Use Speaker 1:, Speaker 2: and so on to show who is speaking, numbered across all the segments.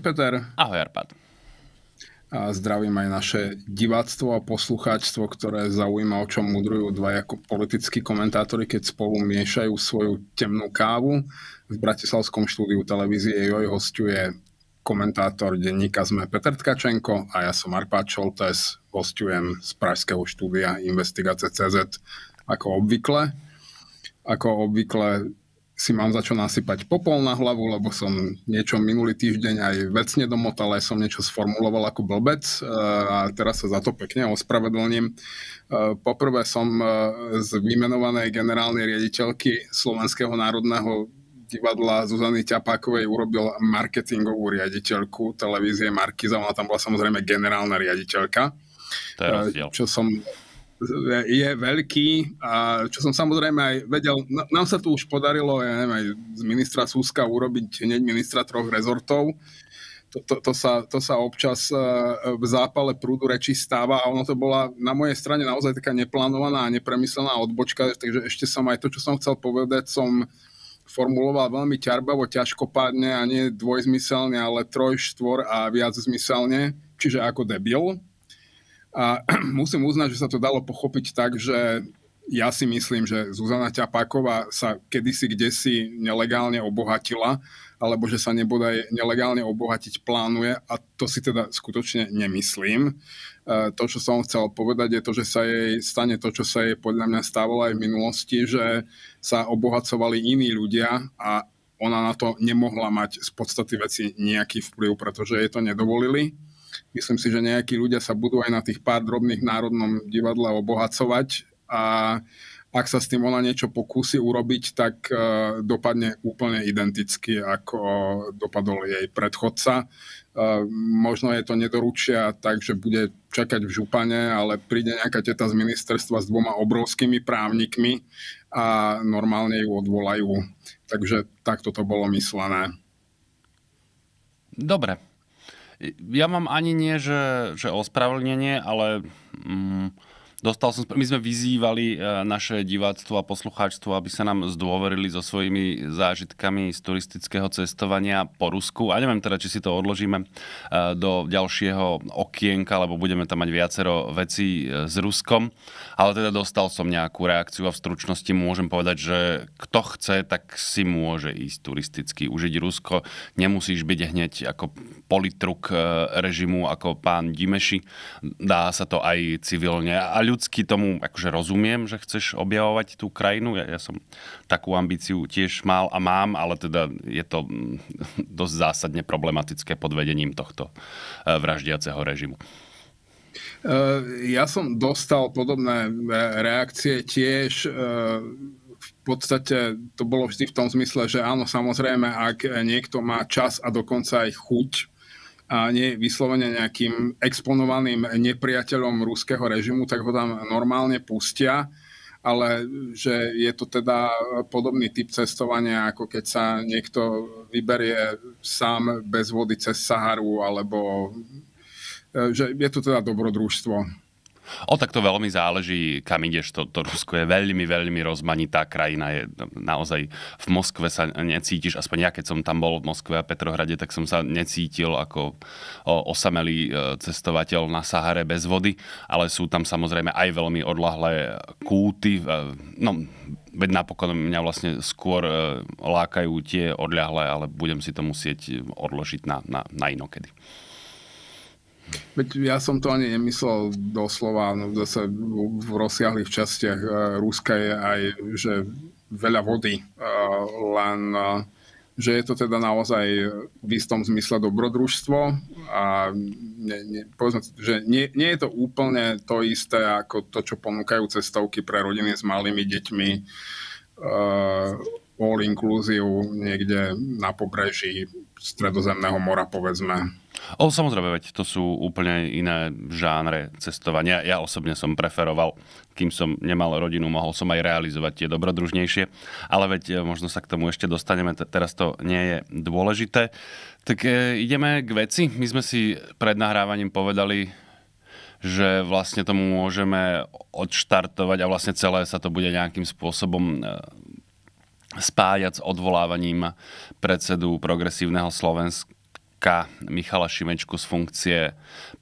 Speaker 1: Ahoj Peter. Ahoj Arpad. A zdravím aj naše diváctvo a poslucháčstvo, ktoré zaujíma, o čom mudrujú dva ako politickí komentátori, keď spolu miešajú svoju temnú kávu. V Bratislavskom štúdiu televízie Joj hostiuje komentátor denníka sme Peter Tkačenko a ja som Arpad Čoltes, hostujem z pražského štúdia Investigace.cz ako obvykle. Ako obvykle si mám za čo nasypať popol na hlavu, lebo som niečo minulý týždeň aj vecne domotal, aj som niečo sformuloval ako blbec eh, a teraz sa za to pekne ospravedlním. Eh, poprvé som eh, z vymenovanej generálnej riaditeľky Slovenského národného divadla Zuzany Ťapákovej urobil marketingovú riaditeľku televízie Markiza, ona tam bola samozrejme generálna riaditeľka. Čo som je veľký a čo som samozrejme aj vedel, no, nám sa tu už podarilo, ja neviem, aj z ministra Súska urobiť hneď ministra troch rezortov. To, to, to, sa, to sa občas e, v zápale prúdu reči stáva a ono to bola na mojej strane naozaj taká neplánovaná a nepremyslená odbočka, takže ešte som aj to, čo som chcel povedať, som formuloval veľmi ťarbavo, ťažkopádne a nie dvojzmyselne, ale troj, štvor a viac zmyselne, čiže ako debil. A musím uznať, že sa to dalo pochopiť tak, že ja si myslím, že Zuzana Ťapáková sa kedysi kdesi nelegálne obohatila, alebo že sa nebodaj nelegálne obohatiť plánuje a to si teda skutočne nemyslím. E, to, čo som chcel povedať, je to, že sa jej stane to, čo sa jej podľa mňa stávalo aj v minulosti, že sa obohacovali iní ľudia a ona na to nemohla mať z podstaty veci nejaký vplyv, pretože jej to nedovolili Myslím si, že nejakí ľudia sa budú aj na tých pár drobných národnom divadle obohacovať a ak sa s tým ona niečo pokúsi urobiť, tak e, dopadne úplne identicky, ako dopadol jej predchodca. E, možno je to nedoručia, takže bude čakať v župane, ale príde nejaká teta z ministerstva s dvoma obrovskými právnikmi a normálne ju odvolajú. Takže takto to bolo myslené.
Speaker 2: Dobre, ja mám ani nie, že, že ospravedlnenie, ale... Mm, Dostal som, my sme vyzývali e, naše diváctvo a poslucháčstvo, aby sa nám zdôverili so svojimi zážitkami z turistického cestovania po Rusku. A neviem teda, či si to odložíme e, do ďalšieho okienka, lebo budeme tam mať viacero vecí e, s Ruskom. Ale teda dostal som nejakú reakciu a v stručnosti môžem povedať, že kto chce, tak si môže ísť turisticky užiť Rusko. Nemusíš byť hneď ako politruk režimu, ako pán Dimeši. Dá sa to aj civilne. A ľudsky tomu akože rozumiem, že chceš objavovať tú krajinu. Ja, ja som takú ambíciu tiež mal a mám, ale teda je to mm, dosť zásadne problematické pod vedením tohto e, vraždiaceho režimu. E,
Speaker 1: ja som dostal podobné e, reakcie tiež v podstate to bolo vždy v tom zmysle, že áno, samozrejme, ak niekto má čas a dokonca aj chuť a nie je vyslovene nejakým exponovaným nepriateľom ruského režimu, tak ho tam normálne pustia, ale že je to teda podobný typ cestovania, ako keď sa niekto vyberie sám bez vody cez Saharu, alebo e, že je to teda dobrodružstvo.
Speaker 2: O tak to veľmi záleží, kam ideš. To, to Rusko je veľmi, veľmi rozmanitá krajina. Je no, naozaj v Moskve sa necítiš, aspoň ja keď som tam bol v Moskve a Petrohrade, tak som sa necítil ako osamelý e, cestovateľ na Sahare bez vody, ale sú tam samozrejme aj veľmi odlahlé kúty. E, no, veď napokon mňa vlastne skôr e, lákajú tie odľahlé, ale budem si to musieť odložiť na, na, na inokedy.
Speaker 1: Veď ja som to ani nemyslel doslova, no zase v rozsiahlých častiach eh, Ruska je aj, že veľa vody, eh, len eh, že je to teda naozaj v istom zmysle dobrodružstvo a ne, ne, povedzme, že nie, nie je to úplne to isté ako to, čo ponúkajú cestovky pre rodiny s malými deťmi uh, all inclusive niekde na pobreží stredozemného mora, povedzme.
Speaker 2: O, samozrejme, veď to sú úplne iné žánre cestovania. Ja osobne som preferoval, kým som nemal rodinu, mohol som aj realizovať tie dobrodružnejšie. Ale veď e, možno sa k tomu ešte dostaneme, T- teraz to nie je dôležité. Tak e, ideme k veci. My sme si pred nahrávaním povedali, že vlastne tomu môžeme odštartovať a vlastne celé sa to bude nejakým spôsobom e, spájať s odvolávaním predsedu progresívneho Slovenska odvolávka Michala Šimečku z funkcie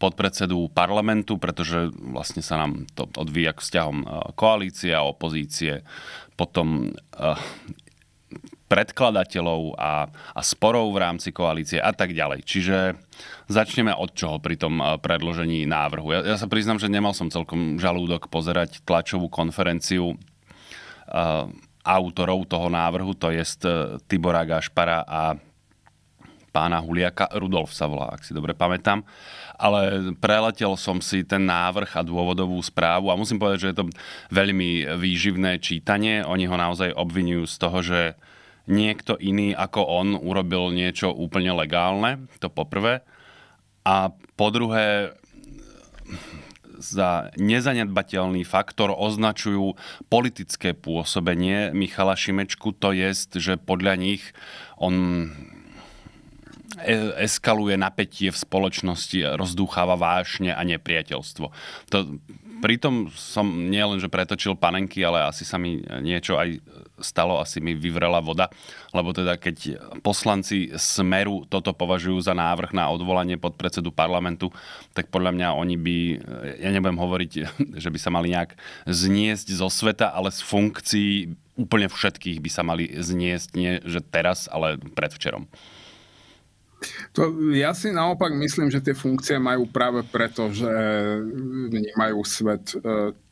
Speaker 2: podpredsedu parlamentu, pretože vlastne sa nám to odvíja k vzťahom eh, koalície a opozície. Potom eh, predkladateľov a, a sporov v rámci koalície a tak ďalej. Čiže začneme od čoho pri tom eh, predložení návrhu. Ja, ja sa priznám, že nemal som celkom žalúdok pozerať tlačovú konferenciu uh, autorov toho návrhu, to je Tibora Gašpara a pána Huliaka, Rudolf sa volá, ak si dobre pamätám, ale preletel som si ten návrh a dôvodovú správu a musím povedať, že je to veľmi výživné čítanie. Oni ho naozaj obvinujú z toho, že niekto iný ako on urobil niečo úplne legálne, to poprvé. A po druhé, za nezanedbateľný faktor označujú politické pôsobenie Michala Šimečku, to jest, že podľa nich on eskaluje napätie v spoločnosti, rozdúcháva vášne a nepriateľstvo. To, pritom som nielen, že pretočil panenky, ale asi sa mi niečo aj stalo, asi mi vyvrela voda, lebo teda keď poslanci Smeru toto považujú za návrh na odvolanie pod predsedu parlamentu, tak podľa mňa oni by, ja nebudem hovoriť, že by sa mali nejak zniesť zo sveta, ale z funkcií úplne všetkých by sa mali zniesť, nie že teraz, ale predvčerom. To, ja si naopak myslím, že tie funkcie majú práve preto, že
Speaker 1: vnímajú svet e,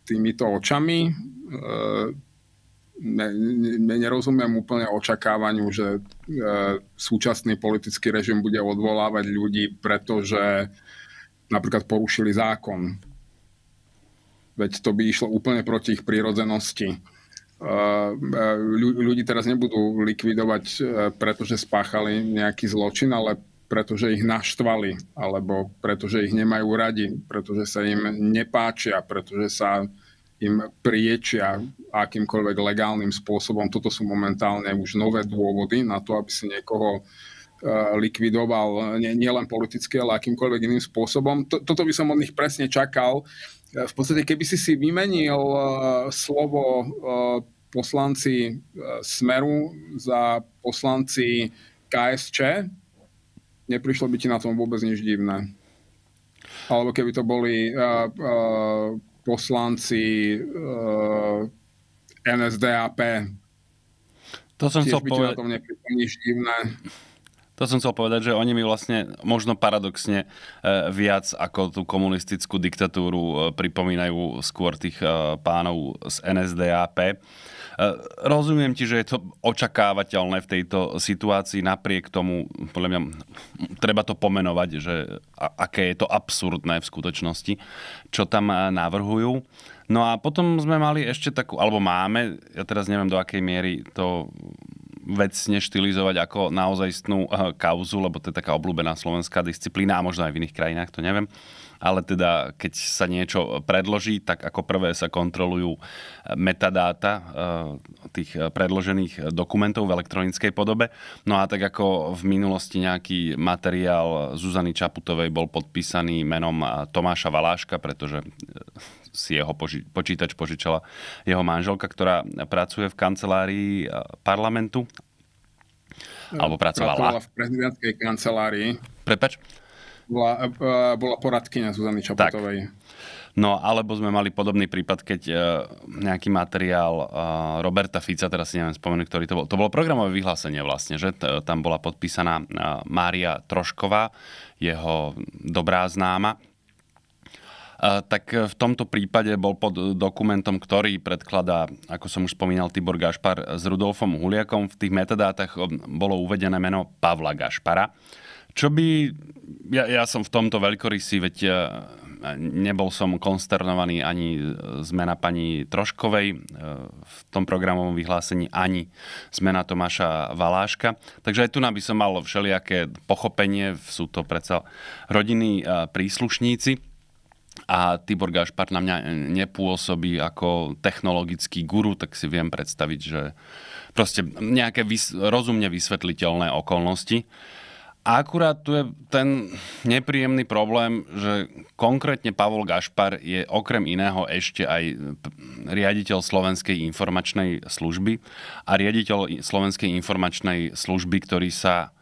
Speaker 1: týmito očami. E, ne, ne, nerozumiem úplne očakávaniu, že e, súčasný politický režim bude odvolávať ľudí, pretože napríklad porušili zákon. Veď to by išlo úplne proti ich prírodzenosti ľudí teraz nebudú likvidovať, e, pretože spáchali nejaký zločin, ale pretože ich naštvali, alebo pretože ich nemajú radi, pretože sa im nepáčia, pretože sa im priečia akýmkoľvek legálnym spôsobom. Toto sú momentálne už nové dôvody na to, aby si niekoho e, likvidoval nielen nie politicky, ale akýmkoľvek iným spôsobom. Toto by som od nich presne čakal v podstate, keby si si vymenil eh, slovo eh, poslanci eh, Smeru za poslanci KSČ, neprišlo by ti na tom vôbec nič divné. Alebo keby to boli poslanci NSDAP. To som chcel povedať. nič divné.
Speaker 2: To som chcel povedať, že oni mi vlastne možno paradoxne e, viac ako tú komunistickú diktatúru e, pripomínajú skôr tých e, pánov z NSDAP. Rozumiem ti, že je to očakávateľné v tejto situácii, napriek tomu, podľa mňa, treba to pomenovať, že aké je to absurdné v skutočnosti, čo tam navrhujú. No a potom sme mali ešte takú, alebo máme, ja teraz neviem do akej miery to vecne štilizovať ako naozajstnú eh, kauzu, lebo to je taká obľúbená slovenská disciplína a možno aj v iných krajinách, to neviem. Ale teda, keď sa niečo predloží, tak ako prvé sa kontrolujú eh, metadáta eh, tých predložených dokumentov v elektronickej podobe. No a tak ako v minulosti nejaký materiál Zuzany Čaputovej bol podpísaný menom Tomáša Valáška, pretože si jeho poži- počítač požičala jeho manželka, ktorá pracuje v kancelárii eh, parlamentu.
Speaker 1: Eh, alebo pracovala. Pracovala v prezidentskej kancelárii. Prepač?
Speaker 2: Bola, eh, bola poradkynia Zuzany
Speaker 1: Čaputovej.
Speaker 2: No alebo sme mali podobný prípad, keď uh, nejaký materiál uh, Roberta Fica, teraz si neviem spomenúť, ktorý to bol. To bolo programové vyhlásenie vlastne, že T- tam bola podpísaná uh, Mária Trošková, jeho dobrá známa, tak e, v tomto prípade bol pod dokumentom, ktorý predkladá, ako som už spomínal, Tibor Gašpar e, s Rudolfom Huliakom. V tých metadátach e, bolo uvedené meno Pavla Gašpara. Čo by... Ja, ja som v tomto veľkorysý, veď nebol som konsternovaný ani zmena pani Troškovej v tom programovom vyhlásení, ani zmena Tomáša Valáška. Takže aj tu by som mal všelijaké pochopenie, sú to predsa rodiny príslušníci a Tibor Gašpar na mňa e, nepôsobí ako technologický guru, tak si viem predstaviť, že proste nejaké vys- rozumne vysvetliteľné okolnosti. A akurát tu je ten nepríjemný problém, že konkrétne Pavol Gašpar je okrem iného ešte aj riaditeľ Slovenskej informačnej služby a riaditeľ Slovenskej informačnej služby, ktorý sa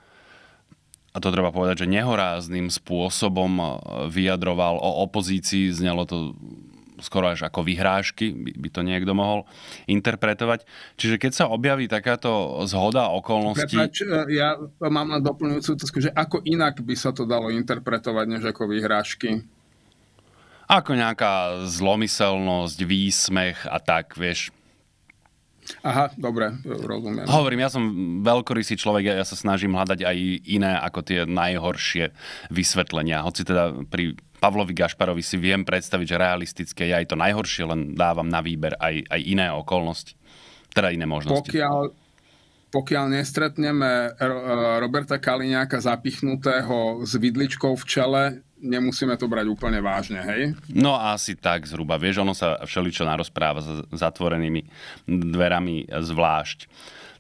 Speaker 2: a to treba povedať, že nehorázným spôsobom e, vyjadroval o opozícii, znelo to skoro až ako vyhrážky, by, to niekto mohol interpretovať. Čiže keď sa objaví takáto zhoda okolností... Prepač,
Speaker 1: e, ja mám na doplňujúcu otázku, že ako inak by sa to dalo interpretovať, než ako vyhrážky?
Speaker 2: Ako nejaká zlomyselnosť, výsmech a tak, vieš.
Speaker 1: Aha, dobre, rozumiem. Hovorím,
Speaker 2: ja som veľkorysý človek, ja, ja sa snažím hľadať aj iné ako tie najhoršie vysvetlenia. Hoci teda pri Pavlovi Gašparovi si viem predstaviť, že realistické je aj to najhoršie, len dávam na výber aj, aj iné okolnosti, teda iné možnosti.
Speaker 1: Pokiaľ, pokiaľ nestretneme Roberta Kaliňáka zapichnutého s vidličkou v čele, nemusíme to brať úplne vážne, hej?
Speaker 2: No asi tak zhruba. Vieš, ono sa všeličo narozpráva s zatvorenými dverami e, zvlášť.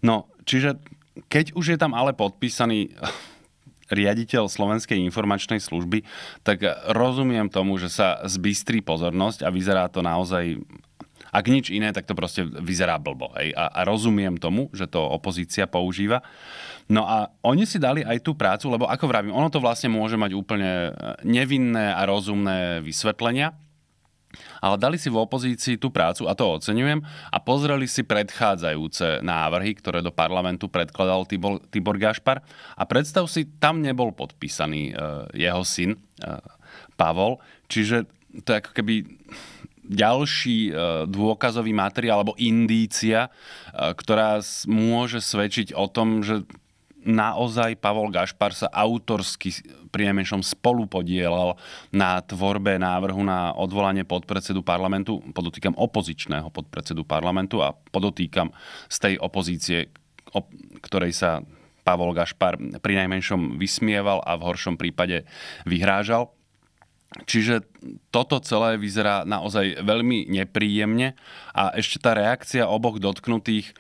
Speaker 2: No, čiže keď už je tam ale podpísaný riaditeľ Slovenskej informačnej služby, tak rozumiem tomu, že sa zbystrí pozornosť a vyzerá to naozaj ak nič iné, tak to proste vyzerá blbo. Hej. A, a rozumiem tomu, že to opozícia používa. No a oni si dali aj tú prácu, lebo ako vravím, ono to vlastne môže mať úplne eh, nevinné a rozumné vysvetlenia, ale dali si v opozícii tú prácu, a to oceňujem, a pozreli si predchádzajúce návrhy, ktoré do parlamentu predkladal Tibor, Tibor Gašpar a predstav si, tam nebol podpísaný e, jeho syn e, Pavol, čiže to je ako keby ďalší e, dôkazový materiál alebo indícia, e, ktorá môže svedčiť o tom, že naozaj Pavol Gašpar sa autorsky priemešom spolupodielal na tvorbe návrhu na odvolanie podpredsedu parlamentu, podotýkam opozičného podpredsedu parlamentu a podotýkam z tej opozície, ktorej sa Pavol Gašpar pri najmenšom vysmieval a v horšom prípade vyhrážal. Čiže toto celé vyzerá naozaj veľmi nepríjemne a ešte tá reakcia oboch dotknutých e,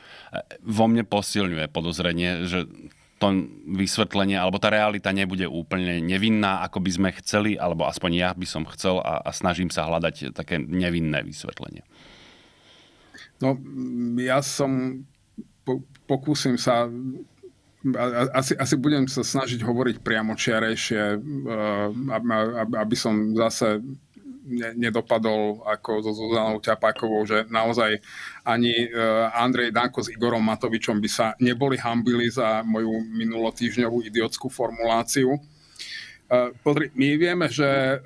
Speaker 2: vo mne posilňuje podozrenie, že to vysvetlenie alebo tá realita nebude úplne nevinná, ako by sme chceli, alebo aspoň ja by som chcel a, a snažím sa hľadať také nevinné vysvetlenie.
Speaker 1: No, ja som, po, pokúsim sa asi, asi budem sa snažiť hovoriť priamo čiarejšie, e, aby som zase nedopadol ako so Zuzanou Ťapákovou, že naozaj ani e, Andrej Danko s Igorom Matovičom by sa neboli hambili za moju minulotýžňovú idiotskú formuláciu. E, pozri, my vieme, že e,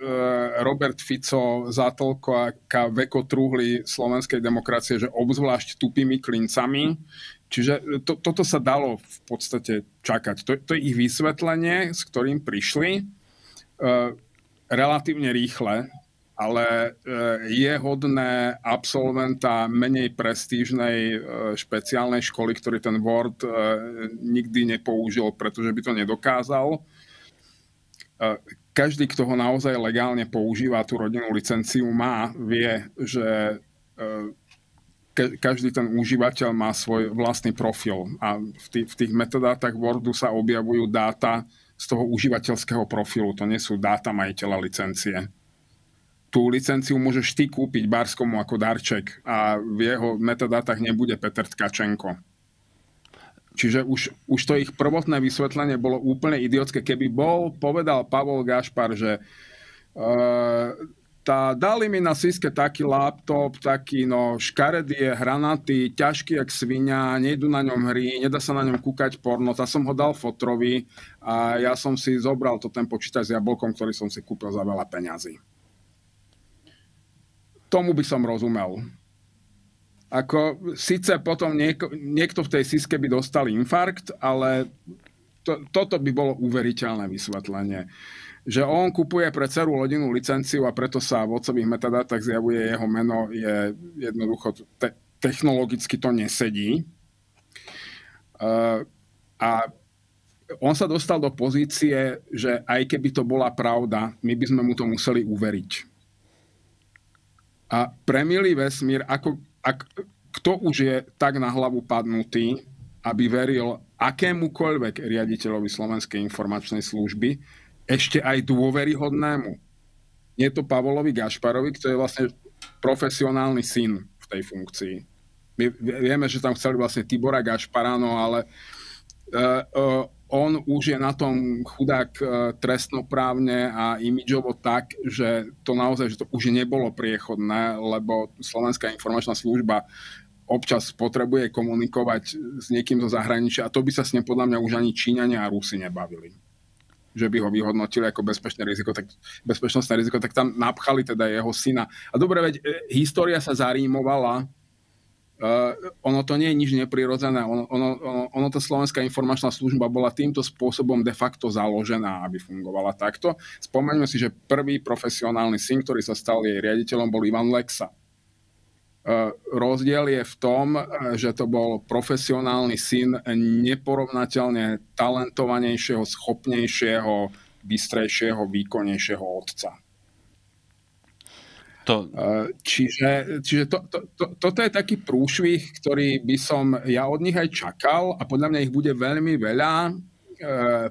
Speaker 1: Robert Fico za toľko, aká veko trúhli slovenskej demokracie, že obzvlášť tupými klincami. Čiže e, to, toto sa dalo v podstate čakať. To, to je ich vysvetlenie, s ktorým prišli relatívne rýchle, ale je hodné absolventa menej prestížnej špeciálnej školy, ktorý ten Word nikdy nepoužil, pretože by to nedokázal každý, kto ho naozaj legálne používa, tú rodinnú licenciu má, vie, že e, každý ten užívateľ má svoj vlastný profil a v tých, v tých metadátach Wordu sa objavujú dáta z toho užívateľského profilu. To nie sú dáta majiteľa licencie. Tú licenciu môžeš ty kúpiť Barskomu ako darček a v jeho metadátach nebude Peter Tkačenko. Čiže už, už to ich prvotné vysvetlenie bolo úplne idiotské. Keby bol, povedal Pavol Gašpar, že uh, tá, dali mi na síske taký laptop, taký no, škaredie, hranaty, ťažký jak svinia, nejdu na ňom hry, nedá sa na ňom kúkať porno, tá som ho dal fotrovi a ja som si zobral to ten počítač s jablkom, ktorý som si kúpil za veľa peňazí. Tomu by som rozumel. Ako, síce potom nieko, niekto v tej siske by dostal infarkt, ale to, toto by bolo uveriteľné vysvetlenie. Že on kupuje pre celú rodinu licenciu a preto sa v ocových metadátach zjavuje jeho meno, je jednoducho te, technologicky to nesedí. Uh, a on sa dostal do pozície, že aj keby to bola pravda, my by sme mu to museli uveriť. A pre milý vesmír, ako ak, kto už je tak na hlavu padnutý, aby veril akémukoľvek riaditeľovi Slovenskej informačnej služby, ešte aj dôveryhodnému. Je to Pavolovi Gašparovi, ktorý je vlastne profesionálny syn v tej funkcii. My vieme, že tam chceli vlastne Tibora Gašparano, ale uh, uh, on už je na tom chudák e, trestnoprávne a imidžovo tak, že to naozaj že to už nebolo priechodné, lebo Slovenská informačná služba občas potrebuje komunikovať s niekým zo zahraničia a to by sa s ním podľa mňa už ani Číňania a rusy nebavili že by ho vyhodnotili ako bezpečné riziko, tak, bezpečnostné riziko, tak tam napchali teda jeho syna. A dobre, veď e, história sa zarímovala, Uh, ono to nie je nič neprirodzené. Ono, ono, ono, ono tá Slovenská informačná služba bola týmto spôsobom de facto založená, aby fungovala takto. Spomeňme si, že prvý profesionálny syn, ktorý sa stal jej riaditeľom, bol Ivan Lexa. Uh, rozdiel je v tom, eh, že to bol profesionálny syn neporovnateľne talentovanejšieho, schopnejšieho, bystrejšieho, výkonnejšieho otca. To... Čiže, čiže to, to, to, toto je taký prúšvih, ktorý by som ja od nich aj čakal a podľa mňa ich bude veľmi veľa. E,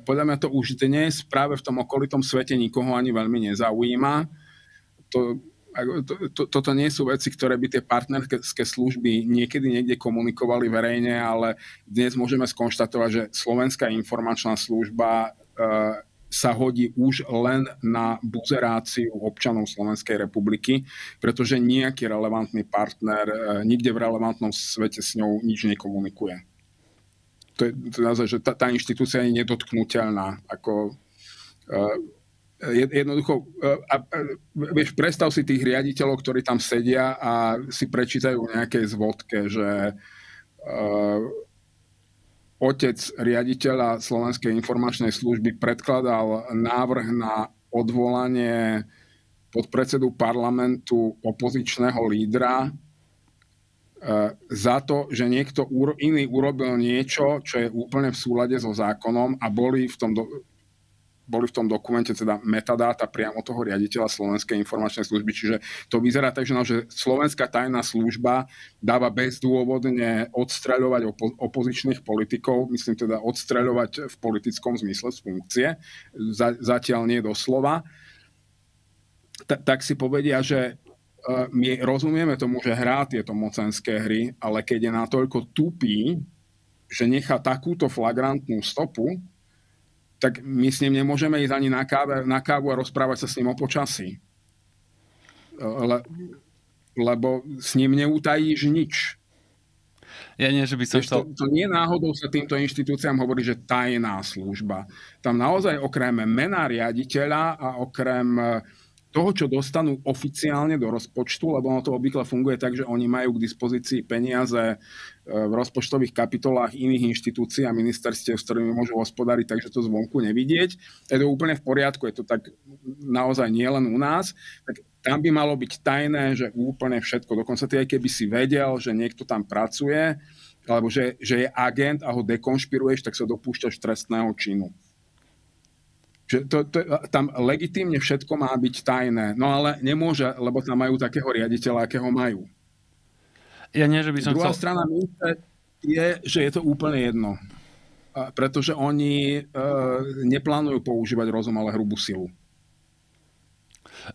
Speaker 1: podľa mňa to už dnes práve v tom okolitom svete nikoho ani veľmi nezaujíma. To, to, to, toto nie sú veci, ktoré by tie partnerské služby niekedy niekde komunikovali verejne, ale dnes môžeme skonštatovať, že Slovenská informačná služba e, sa hodí už len na buzeráciu občanov Slovenskej republiky, pretože nejaký relevantný partner e, nikde v relevantnom svete s ňou nič nekomunikuje. To je naozaj, že tá, tá inštitúcia je nedotknutelná. Ako, e, jednoducho, e, a, a, vieš, predstav si tých riaditeľov, ktorí tam sedia a si prečítajú nejaké zvodke, že uh, otec riaditeľa Slovenskej informačnej služby predkladal návrh na odvolanie podpredsedu parlamentu opozičného lídra e, za to, že niekto iný urobil niečo, čo je úplne v súlade so zákonom a boli v tom boli v tom dokumente teda metadáta priamo toho riaditeľa Slovenskej informačnej služby. Čiže to vyzerá tak, že, no, že Slovenská tajná služba dáva bezdôvodne odstreľovať opo- opozičných politikov, myslím teda odstreľovať v politickom zmysle z funkcie, za- zatiaľ nie doslova. T- tak si povedia, že e, my rozumieme tomu, že hrá tieto mocenské hry, ale keď je natoľko tupý, že nechá takúto flagrantnú stopu, tak my s ním nemôžeme ísť ani na, káve, na kávu a rozprávať sa s ním o počasí. Le, lebo s ním neutajíš nič.
Speaker 2: Ja nie, že by som
Speaker 1: chcel... To, to nie náhodou sa týmto inštitúciám hovorí, že tajná služba. Tam naozaj okrem mena riaditeľa a okrem toho, čo dostanú oficiálne do rozpočtu, lebo ono to obvykle funguje tak, že oni majú k dispozícii peniaze e, v rozpočtových kapitolách iných inštitúcií a ministerstiev, s ktorými môžu hospodariť, takže to zvonku nevidieť. Je to úplne v poriadku, je to tak naozaj nielen u nás. Tak tam by malo byť tajné, že úplne všetko, dokonca ty aj keby si vedel, že niekto tam pracuje, alebo že, že je agent a ho dekonšpiruješ, tak sa dopúšťaš trestného činu. Že to, to, tam legitimne všetko má byť tajné. No ale nemôže, lebo tam majú takého riaditeľa, akého majú. Ja nie, že by som Druhá chcel... strana mince je, že je to úplne jedno. Pretože oni e, neplánujú používať rozum, ale hrubú silu.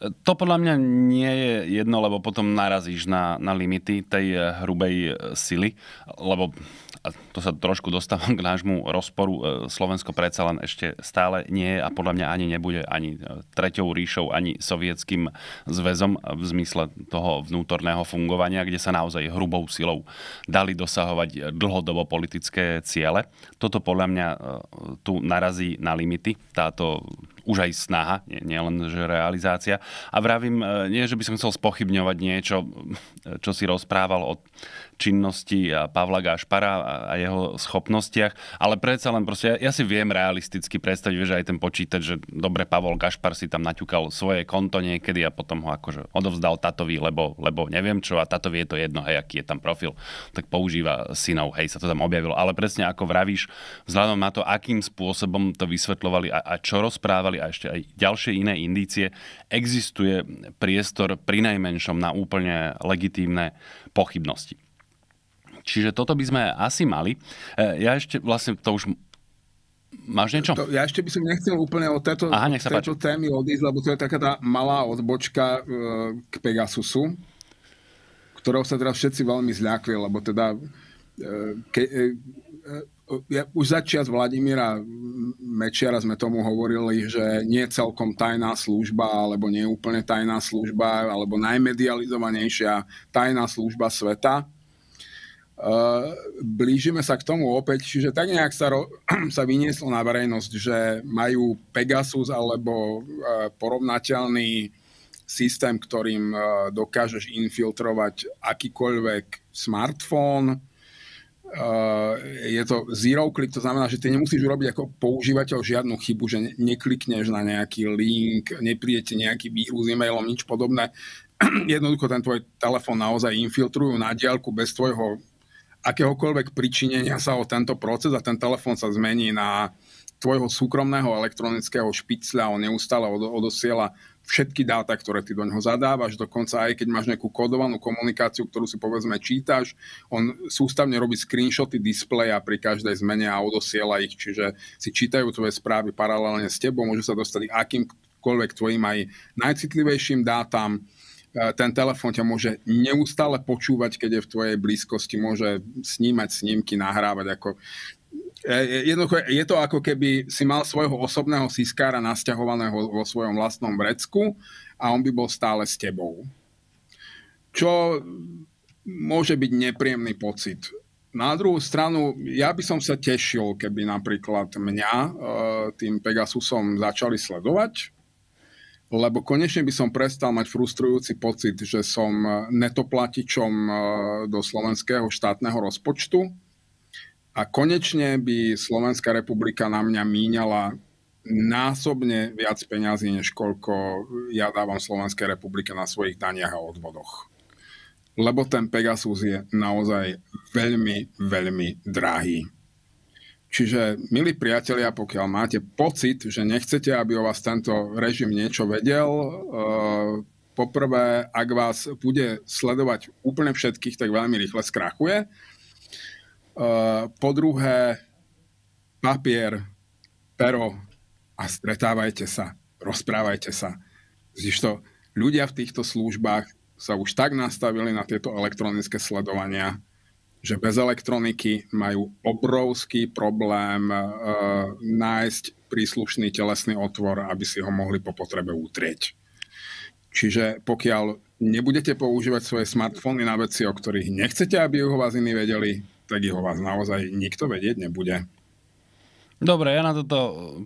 Speaker 2: To podľa mňa nie je jedno, lebo potom narazíš na, na limity tej eh, hrubej eh, sily, lebo a to sa trošku dostávam k nášmu rozporu. Eh, Slovensko predsa len ešte stále nie je a podľa mňa ani nebude ani treťou ríšou, ani sovietským zväzom v zmysle toho vnútorného fungovania, kde sa naozaj hrubou silou dali dosahovať dlhodobo politické ciele. Toto podľa mňa tu narazí na limity, táto už aj snaha, nie, nie len že realizácia. A vravím, e, nie, že by som chcel spochybňovať niečo, e, čo si rozprával o činnosti Pavla Gášpara a jeho schopnostiach, ale predsa len proste, ja, ja si viem realisticky predstaviť, že aj ten počítač, že dobre, Pavol Gašpar si tam naťukal svoje konto niekedy a potom ho akože odovzdal tatovi, lebo, lebo neviem čo a tatovi je to jedno, hej, aký je tam profil, tak používa synov, hej, sa to tam objavilo. Ale presne ako vravíš, vzhľadom na to, akým spôsobom to vysvetľovali a, a čo rozprávali a ešte aj ďalšie iné indície, existuje priestor pri najmenšom na úplne legitímne pochybnosti. Čiže toto by sme asi mali. E, ja ešte vlastne to už Máš niečo? To, ja ešte by som nechcel
Speaker 1: úplne od tejto, Aha, nech sa tejto páči. témy odísť, lebo to je taká tá malá odbočka e, k Pegasusu, ktorou sa teraz všetci veľmi zľakli, lebo teda e, ke, ja, už začiat Vladimíra Mečiara sme tomu hovorili, že nie celkom tajná služba, alebo nie úplne tajná služba, alebo najmedializovanejšia tajná služba sveta. Eh, blížime sa k tomu opäť, čiže tak nejak sa, ro- sa vynieslo na verejnosť, že majú Pegasus alebo eh, porovnateľný systém, ktorým eh, dokážeš infiltrovať akýkoľvek smartfón. Je to zero click, to znamená, že ty nemusíš urobiť ako používateľ žiadnu chybu, že neklikneš na nejaký link, neprijete nejaký vírus s e-mailom, nič podobné. Jednoducho ten tvoj telefón naozaj infiltrujú na diálku bez tvojho akéhokoľvek pričinenia sa o tento proces a ten telefón sa zmení na tvojho súkromného elektronického špicľa, on neustále odosiela všetky dáta, ktoré ty do neho zadávaš, dokonca aj keď máš nejakú kodovanú komunikáciu, ktorú si povedzme čítaš, on sústavne robí screenshoty displeja pri každej zmene a odosiela ich, čiže si čítajú tvoje správy paralelne s tebou, môže sa dostať akýmkoľvek tvojim aj najcitlivejším dátam, ten telefón ťa môže neustále počúvať, keď je v tvojej blízkosti, môže snímať snímky, nahrávať. Ako... E, e, jednoducho, je to ako keby si mal svojho osobného siskára nasťahovaného vo svojom vlastnom vrecku a on by bol stále s tebou. Čo môže byť nepríjemný pocit. Na druhú stranu, ja by som sa tešil, keby napríklad mňa e, tým Pegasusom začali sledovať, lebo konečne by som prestal mať frustrujúci pocit, že som eh, netoplatičom eh, do slovenského štátneho rozpočtu a konečne by Slovenská republika na mňa míňala násobne viac peňazí, než koľko ja dávam Slovenskej republike na svojich daniach a odvodoch. Lebo ten Pegasus je naozaj veľmi, veľmi drahý. Čiže, milí priatelia, pokiaľ máte pocit, že nechcete, aby o vás tento režim niečo vedel, eh, poprvé, ak vás bude sledovať úplne všetkých, tak veľmi rýchle skrachuje.
Speaker 2: Eh,
Speaker 1: po druhé, papier, pero a stretávajte sa, rozprávajte sa. Zdiž to, ľudia v týchto službách sa už tak nastavili na tieto elektronické sledovania, že bez elektroniky majú obrovský problém e, nájsť príslušný telesný otvor, aby si ho mohli po potrebe utrieť. Čiže pokiaľ nebudete používať svoje smartfóny na veci, o ktorých nechcete, aby ho vás iní vedeli, tak ich vás naozaj nikto vedieť nebude.
Speaker 2: Dobre, ja na toto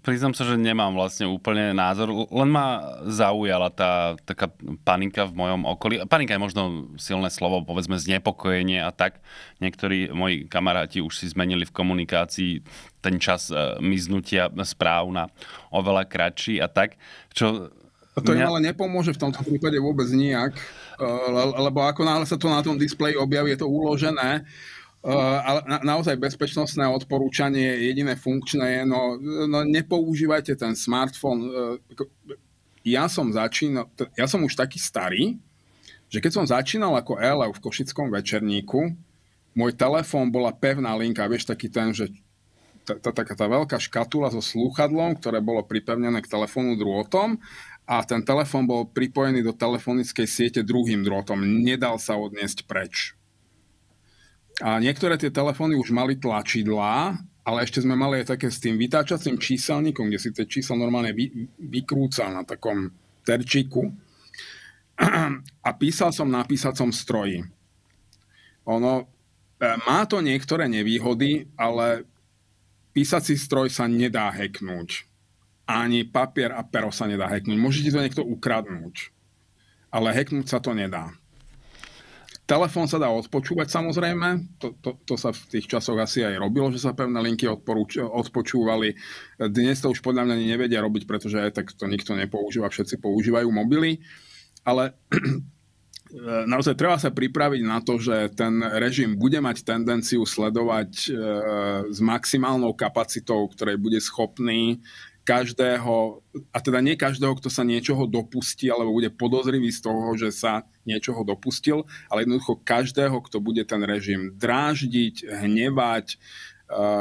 Speaker 2: priznám sa, že nemám vlastne úplne názor, len ma zaujala tá taká panika v mojom okolí. Panika je možno silné slovo, povedzme znepokojenie a tak. Niektorí moji kamaráti už si zmenili v komunikácii ten čas e, miznutia správ na oveľa kratší a tak, čo a to im ale
Speaker 1: nepomôže v tomto prípade vôbec nijak, e, lebo ako náhle sa to na tom displeji objaví, je to uložené, Eh, ale na, naozaj bezpečnostné odporúčanie, jediné funkčné je, no, no nepoužívajte ten smartfón. Eh, ja som začínal, ja som už taký starý, že keď som začínal ako ELEV v Košickom večerníku, môj telefón bola pevná linka, vieš, taký ten, že tá, taká tá veľká škatula so slúchadlom, ktoré bolo pripevnené k telefónu drôtom a ten telefón bol pripojený do telefonickej siete druhým drôtom. Nedal sa odniesť preč. A niektoré tie telefóny už mali tlačidlá, ale ešte sme mali aj také s tým vytáčacím číselníkom, kde si tie čísla normálne vy, vykrúcal na takom terčiku. A písal som na písacom stroji. Ono, e, má to niektoré nevýhody, ale písací stroj sa nedá heknúť. Ani papier a pero sa nedá heknúť. Môžete to niekto ukradnúť, ale heknúť sa to nedá. Telefón sa dá odpočúvať samozrejme, to, to, to sa v tých časoch asi aj robilo, že sa pevné linky odporuč, odpočúvali. Dnes to už podľa mňa nevedia robiť, pretože aj tak to nikto nepoužíva, všetci používajú mobily, ale naozaj treba sa pripraviť na to, že ten režim bude mať tendenciu sledovať e, e s maximálnou kapacitou, ktorej bude schopný každého, a teda nie každého, kto sa niečoho dopustí alebo bude podozrivý z toho, že sa niečoho dopustil, ale jednoducho každého, kto bude ten režim dráždiť, hnevať, e,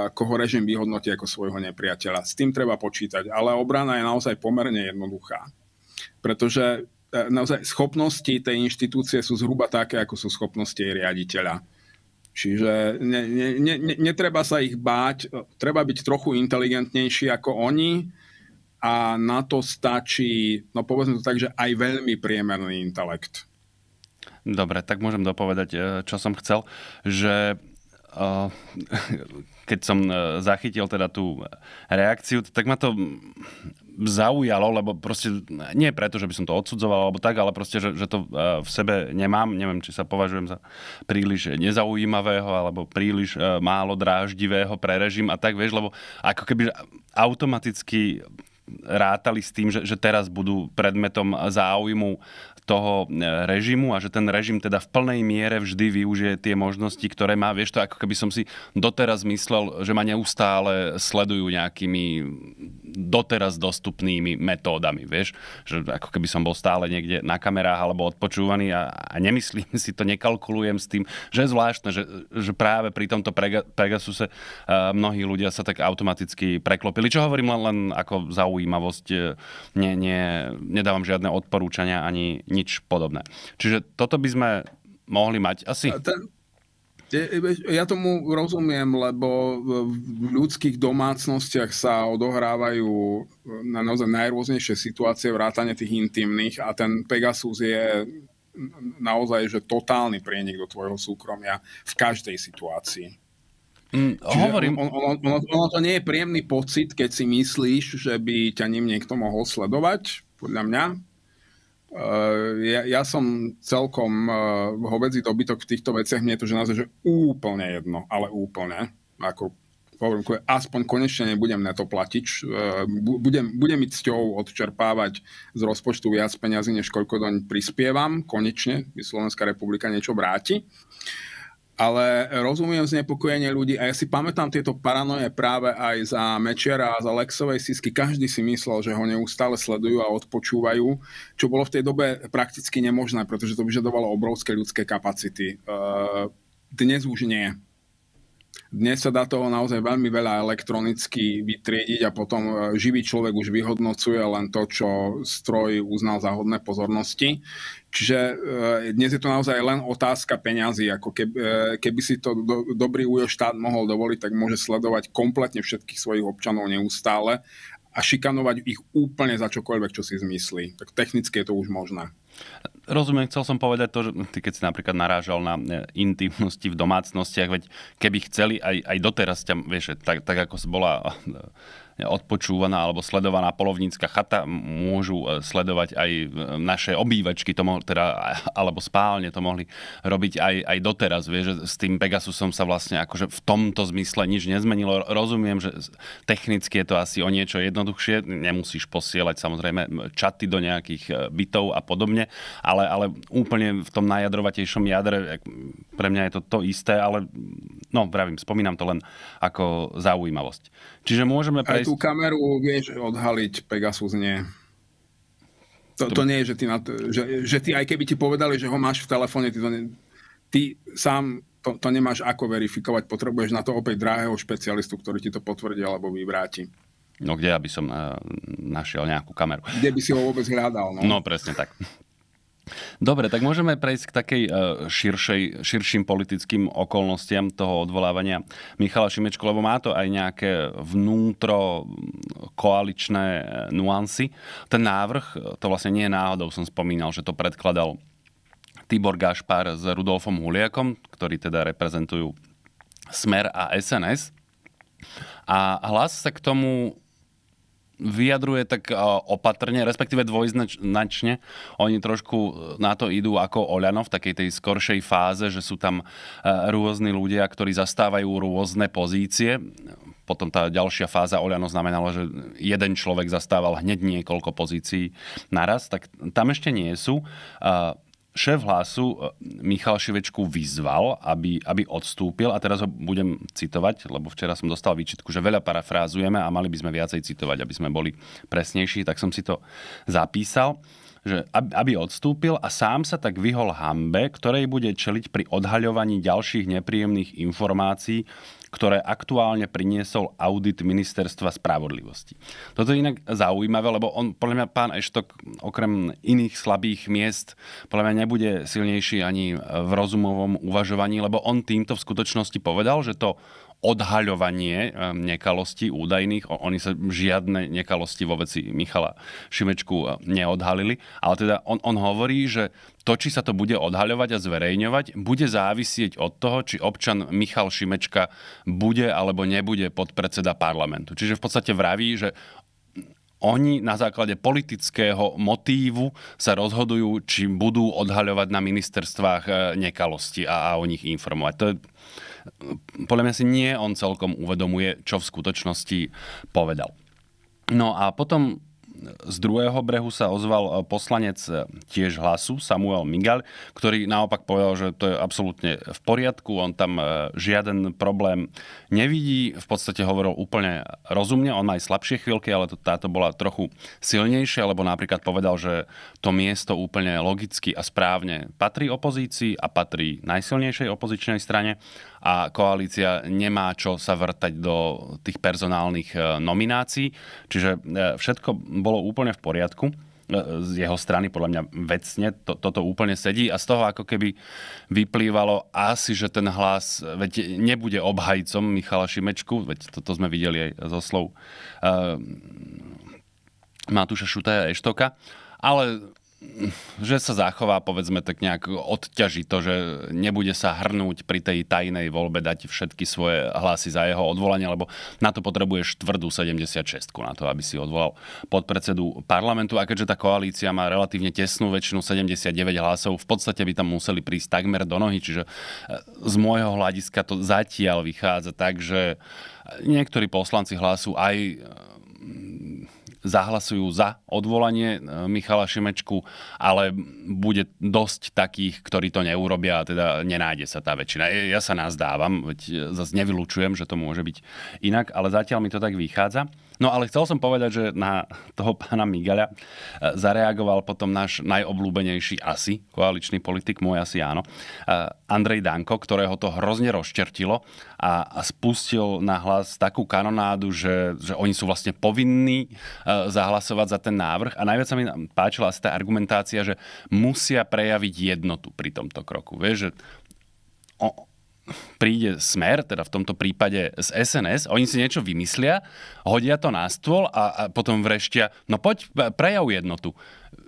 Speaker 1: koho režim vyhodnotí ako svojho nepriateľa. S tým treba počítať, ale obrana je naozaj pomerne jednoduchá, pretože e, naozaj schopnosti tej inštitúcie sú zhruba také, ako sú schopnosti jej riaditeľa Čiže ne, ne, ne, netreba sa ich báť, treba byť trochu inteligentnejší ako oni a na to stačí, no povedzme to tak, že aj veľmi priemerný intelekt.
Speaker 2: Dobre, tak môžem dopovedať, e, čo som chcel, že e, keď som e, zachytil teda tú reakciu, tak ma to zaujalo, lebo proste nie preto, že by som to odsudzoval alebo tak, ale proste, že, že to e, v sebe nemám. Neviem, či sa považujem za príliš nezaujímavého alebo príliš e, málo dráždivého pre režim a tak, vieš, lebo ako keby automaticky rátali s tým, že, že teraz budú predmetom záujmu toho e, režimu a že ten režim teda v plnej miere vždy využije tie možnosti, ktoré má. Vieš to, ako keby som si doteraz myslel, že ma neustále sledujú nejakými doteraz dostupnými metódami, vieš? Že ako keby som bol stále niekde na kamerách alebo odpočúvaný a, a nemyslím si to, nekalkulujem s tým, že je zvláštne, že, že práve pri tomto Pegasuse e, mnohí ľudia sa tak automaticky preklopili. Čo hovorím len, len ako zaujímavosť, nie, nie, nedávam žiadne odporúčania ani nič podobné. Čiže toto by sme mohli mať asi...
Speaker 1: ja tomu rozumiem, lebo v ľudských domácnostiach sa odohrávajú eh, na naozaj najrôznejšie situácie, vrátane tých intimných a ten Pegasus je naozaj že totálny prienik do tvojho súkromia v každej situácii.
Speaker 2: Mm, hovorím. Ono,
Speaker 1: ono, ono to nie je príjemný pocit, keď si myslíš, že by ťa ním niekto mohol sledovať, podľa mňa, Eh, ja, ja som celkom uh, eh, hovedzí dobytok v týchto veciach, mne je to že naozaj že úplne jedno, ale úplne. Ako hovorím, aspoň konečne nebudem na to platiť. Eh, budem, budem mi cťou odčerpávať z rozpočtu viac peňazí, než koľko doň prispievam. Konečne mi Slovenská republika niečo vráti. Uh, ale rozumiem znepokojenie ľudí a ja si pamätám tieto paranoje práve aj za Mečera a za Lexovej sísky. Každý si myslel, že ho neustále sledujú a odpočúvajú, čo bolo v tej dobe prakticky nemožné, pretože to vyžadovalo obrovské ľudské kapacity. Ehm, dnes už nie. Dnes sa dá toho naozaj veľmi veľa elektronicky vytriediť a potom e, živý človek už vyhodnocuje len to, čo stroj uznal za hodné pozornosti. Čiže e, dnes je to naozaj len otázka peňazí. Ako keby, e, keby si to do, dobrý újo štát mohol dovoliť, tak môže sledovať kompletne všetkých svojich občanov neustále a šikanovať ich úplne za čokoľvek, čo si zmyslí. Tak technicky je to už možné.
Speaker 2: Rozumiem, chcel som povedať to, že ty keď si napríklad narážal na e, intimnosti v domácnostiach, veď keby chceli, aj, aj doteraz ťa, vieš, tak, tak ako bola e, odpočúvaná alebo sledovaná polovnícka chata, môžu e, sledovať aj e, naše obývačky, to mohli, teda, alebo spálne to mohli robiť aj, aj doteraz. Vieš, že s tým Pegasusom sa vlastne akože v tomto zmysle nič nezmenilo. Rozumiem, že technicky je to asi o niečo jednoduchšie, nemusíš posielať samozrejme čaty do nejakých e, bytov a podobne, ale, ale úplne v tom najjadrovatejšom jadre pre mňa je to to isté, ale no, pravím, spomínam to len ako zaujímavosť. Čiže môžeme prejsť tú
Speaker 1: kameru vieš odhaliť, Pegasus nie. To, to nie je, že ty, na to, že, že ty aj keby ti povedali, že ho máš v telefóne, ty, to ne, ty sám to, to nemáš ako verifikovať. Potrebuješ na to opäť drahého špecialistu, ktorý ti to potvrdí alebo vyvráti.
Speaker 2: No kde ja by som uh, našiel nejakú kameru?
Speaker 1: Kde by si ho vôbec hľadal? No, no
Speaker 2: presne tak. Dobre, tak môžeme prejsť k takej e, širšej, širším politickým okolnostiam toho odvolávania Michala Šimečku, lebo má to aj nejaké vnútro koaličné e, nuancy. Ten návrh, e, to vlastne nie je náhodou, som spomínal, že to predkladal Tibor Gašpar s Rudolfom Huliakom, ktorí teda reprezentujú Smer a SNS. A hlas sa k tomu vyjadruje tak e, opatrne, respektíve dvojznačne. Oni trošku e, na to idú ako Oľano v takej tej skoršej fáze, že sú tam e, rôzni ľudia, ktorí zastávajú rôzne pozície. Potom tá ďalšia fáza Oľano znamenala, že jeden človek zastával hneď niekoľko pozícií naraz, tak tam ešte nie sú šéf hlasu e, Michal Šivečku vyzval, aby, aby odstúpil a teraz ho budem citovať, lebo včera som dostal výčitku, že veľa parafrázujeme a mali by sme viacej citovať, aby sme boli presnejší, tak som si to zapísal že aby odstúpil a sám sa tak vyhol hambe, ktorej bude čeliť pri odhaľovaní ďalších nepríjemných informácií ktoré aktuálne priniesol audit ministerstva spravodlivosti. Toto je inak zaujímavé, lebo on, podľa mňa pán Eštok okrem iných slabých miest podľa mňa nebude silnejší ani v rozumovom uvažovaní, lebo on týmto v skutočnosti povedal, že to odhaľovanie nekalostí údajných. Oni sa žiadne nekalosti vo veci Michala Šimečku neodhalili. Ale teda on, on hovorí, že to, či sa to bude odhaľovať a zverejňovať, bude závisieť od toho, či občan Michal Šimečka bude alebo nebude podpredseda parlamentu. Čiže v podstate vraví, že oni na základe politického motívu sa rozhodujú, či budú odhaľovať na ministerstvách nekalosti a, a o nich informovať. To je podľa mňa si nie on celkom uvedomuje, čo v skutočnosti povedal. No a potom z druhého brehu sa ozval eh, poslanec eh, tiež hlasu, Samuel Migal, ktorý naopak povedal, že to je absolútne v poriadku, on tam eh, žiaden problém nevidí, v podstate hovoril úplne rozumne, on má aj slabšie chvíľky, ale to, táto bola trochu silnejšia, lebo napríklad povedal, že to miesto úplne logicky a správne patrí opozícii a patrí najsilnejšej opozičnej strane a koalícia nemá čo sa vrtať do tých personálnych nominácií. Čiže všetko bolo úplne v poriadku e, z jeho strany, podľa mňa vecne, to, toto úplne sedí a z toho ako keby vyplývalo asi, že ten hlas veď nebude obhajcom Michala Šimečku, veď toto sme videli aj zo slov uh, Matúša Šutaja Eštoka, ale že sa zachová, povedzme, tak nejak odťaží to, že nebude sa hrnúť pri tej tajnej voľbe dať všetky svoje hlasy za jeho odvolanie, lebo na to potrebuješ tvrdú 76 na to, aby si odvolal podpredsedu parlamentu. A keďže tá koalícia má relatívne tesnú väčšinu 79 hlasov, v podstate by tam museli prísť takmer do nohy, čiže e, z môjho hľadiska to zatiaľ vychádza tak, že niektorí poslanci hlasu aj zahlasujú za odvolanie e, Michala Šimečku, ale bude dosť takých, ktorí to neurobia a teda nenájde sa tá väčšina. E, ja sa nazdávam, veď zase nevylučujem, že to môže byť inak, ale zatiaľ mi to tak vychádza. No ale chcel som povedať, že na toho pána Migala e, zareagoval potom náš najobľúbenejší asi koaličný politik, môj asi áno, e, Andrej Danko, ktorého to hrozne rozčertilo a, a spustil na hlas takú kanonádu, že, že oni sú vlastne povinní e, zahlasovať za ten návrh. A najviac sa mi páčila asi tá argumentácia, že musia prejaviť jednotu pri tomto kroku. Vieš, že príde smer, teda v tomto prípade z SNS, oni si niečo vymyslia, hodia to na stôl a, a potom vreštia, no poď, e, prejav jednotu.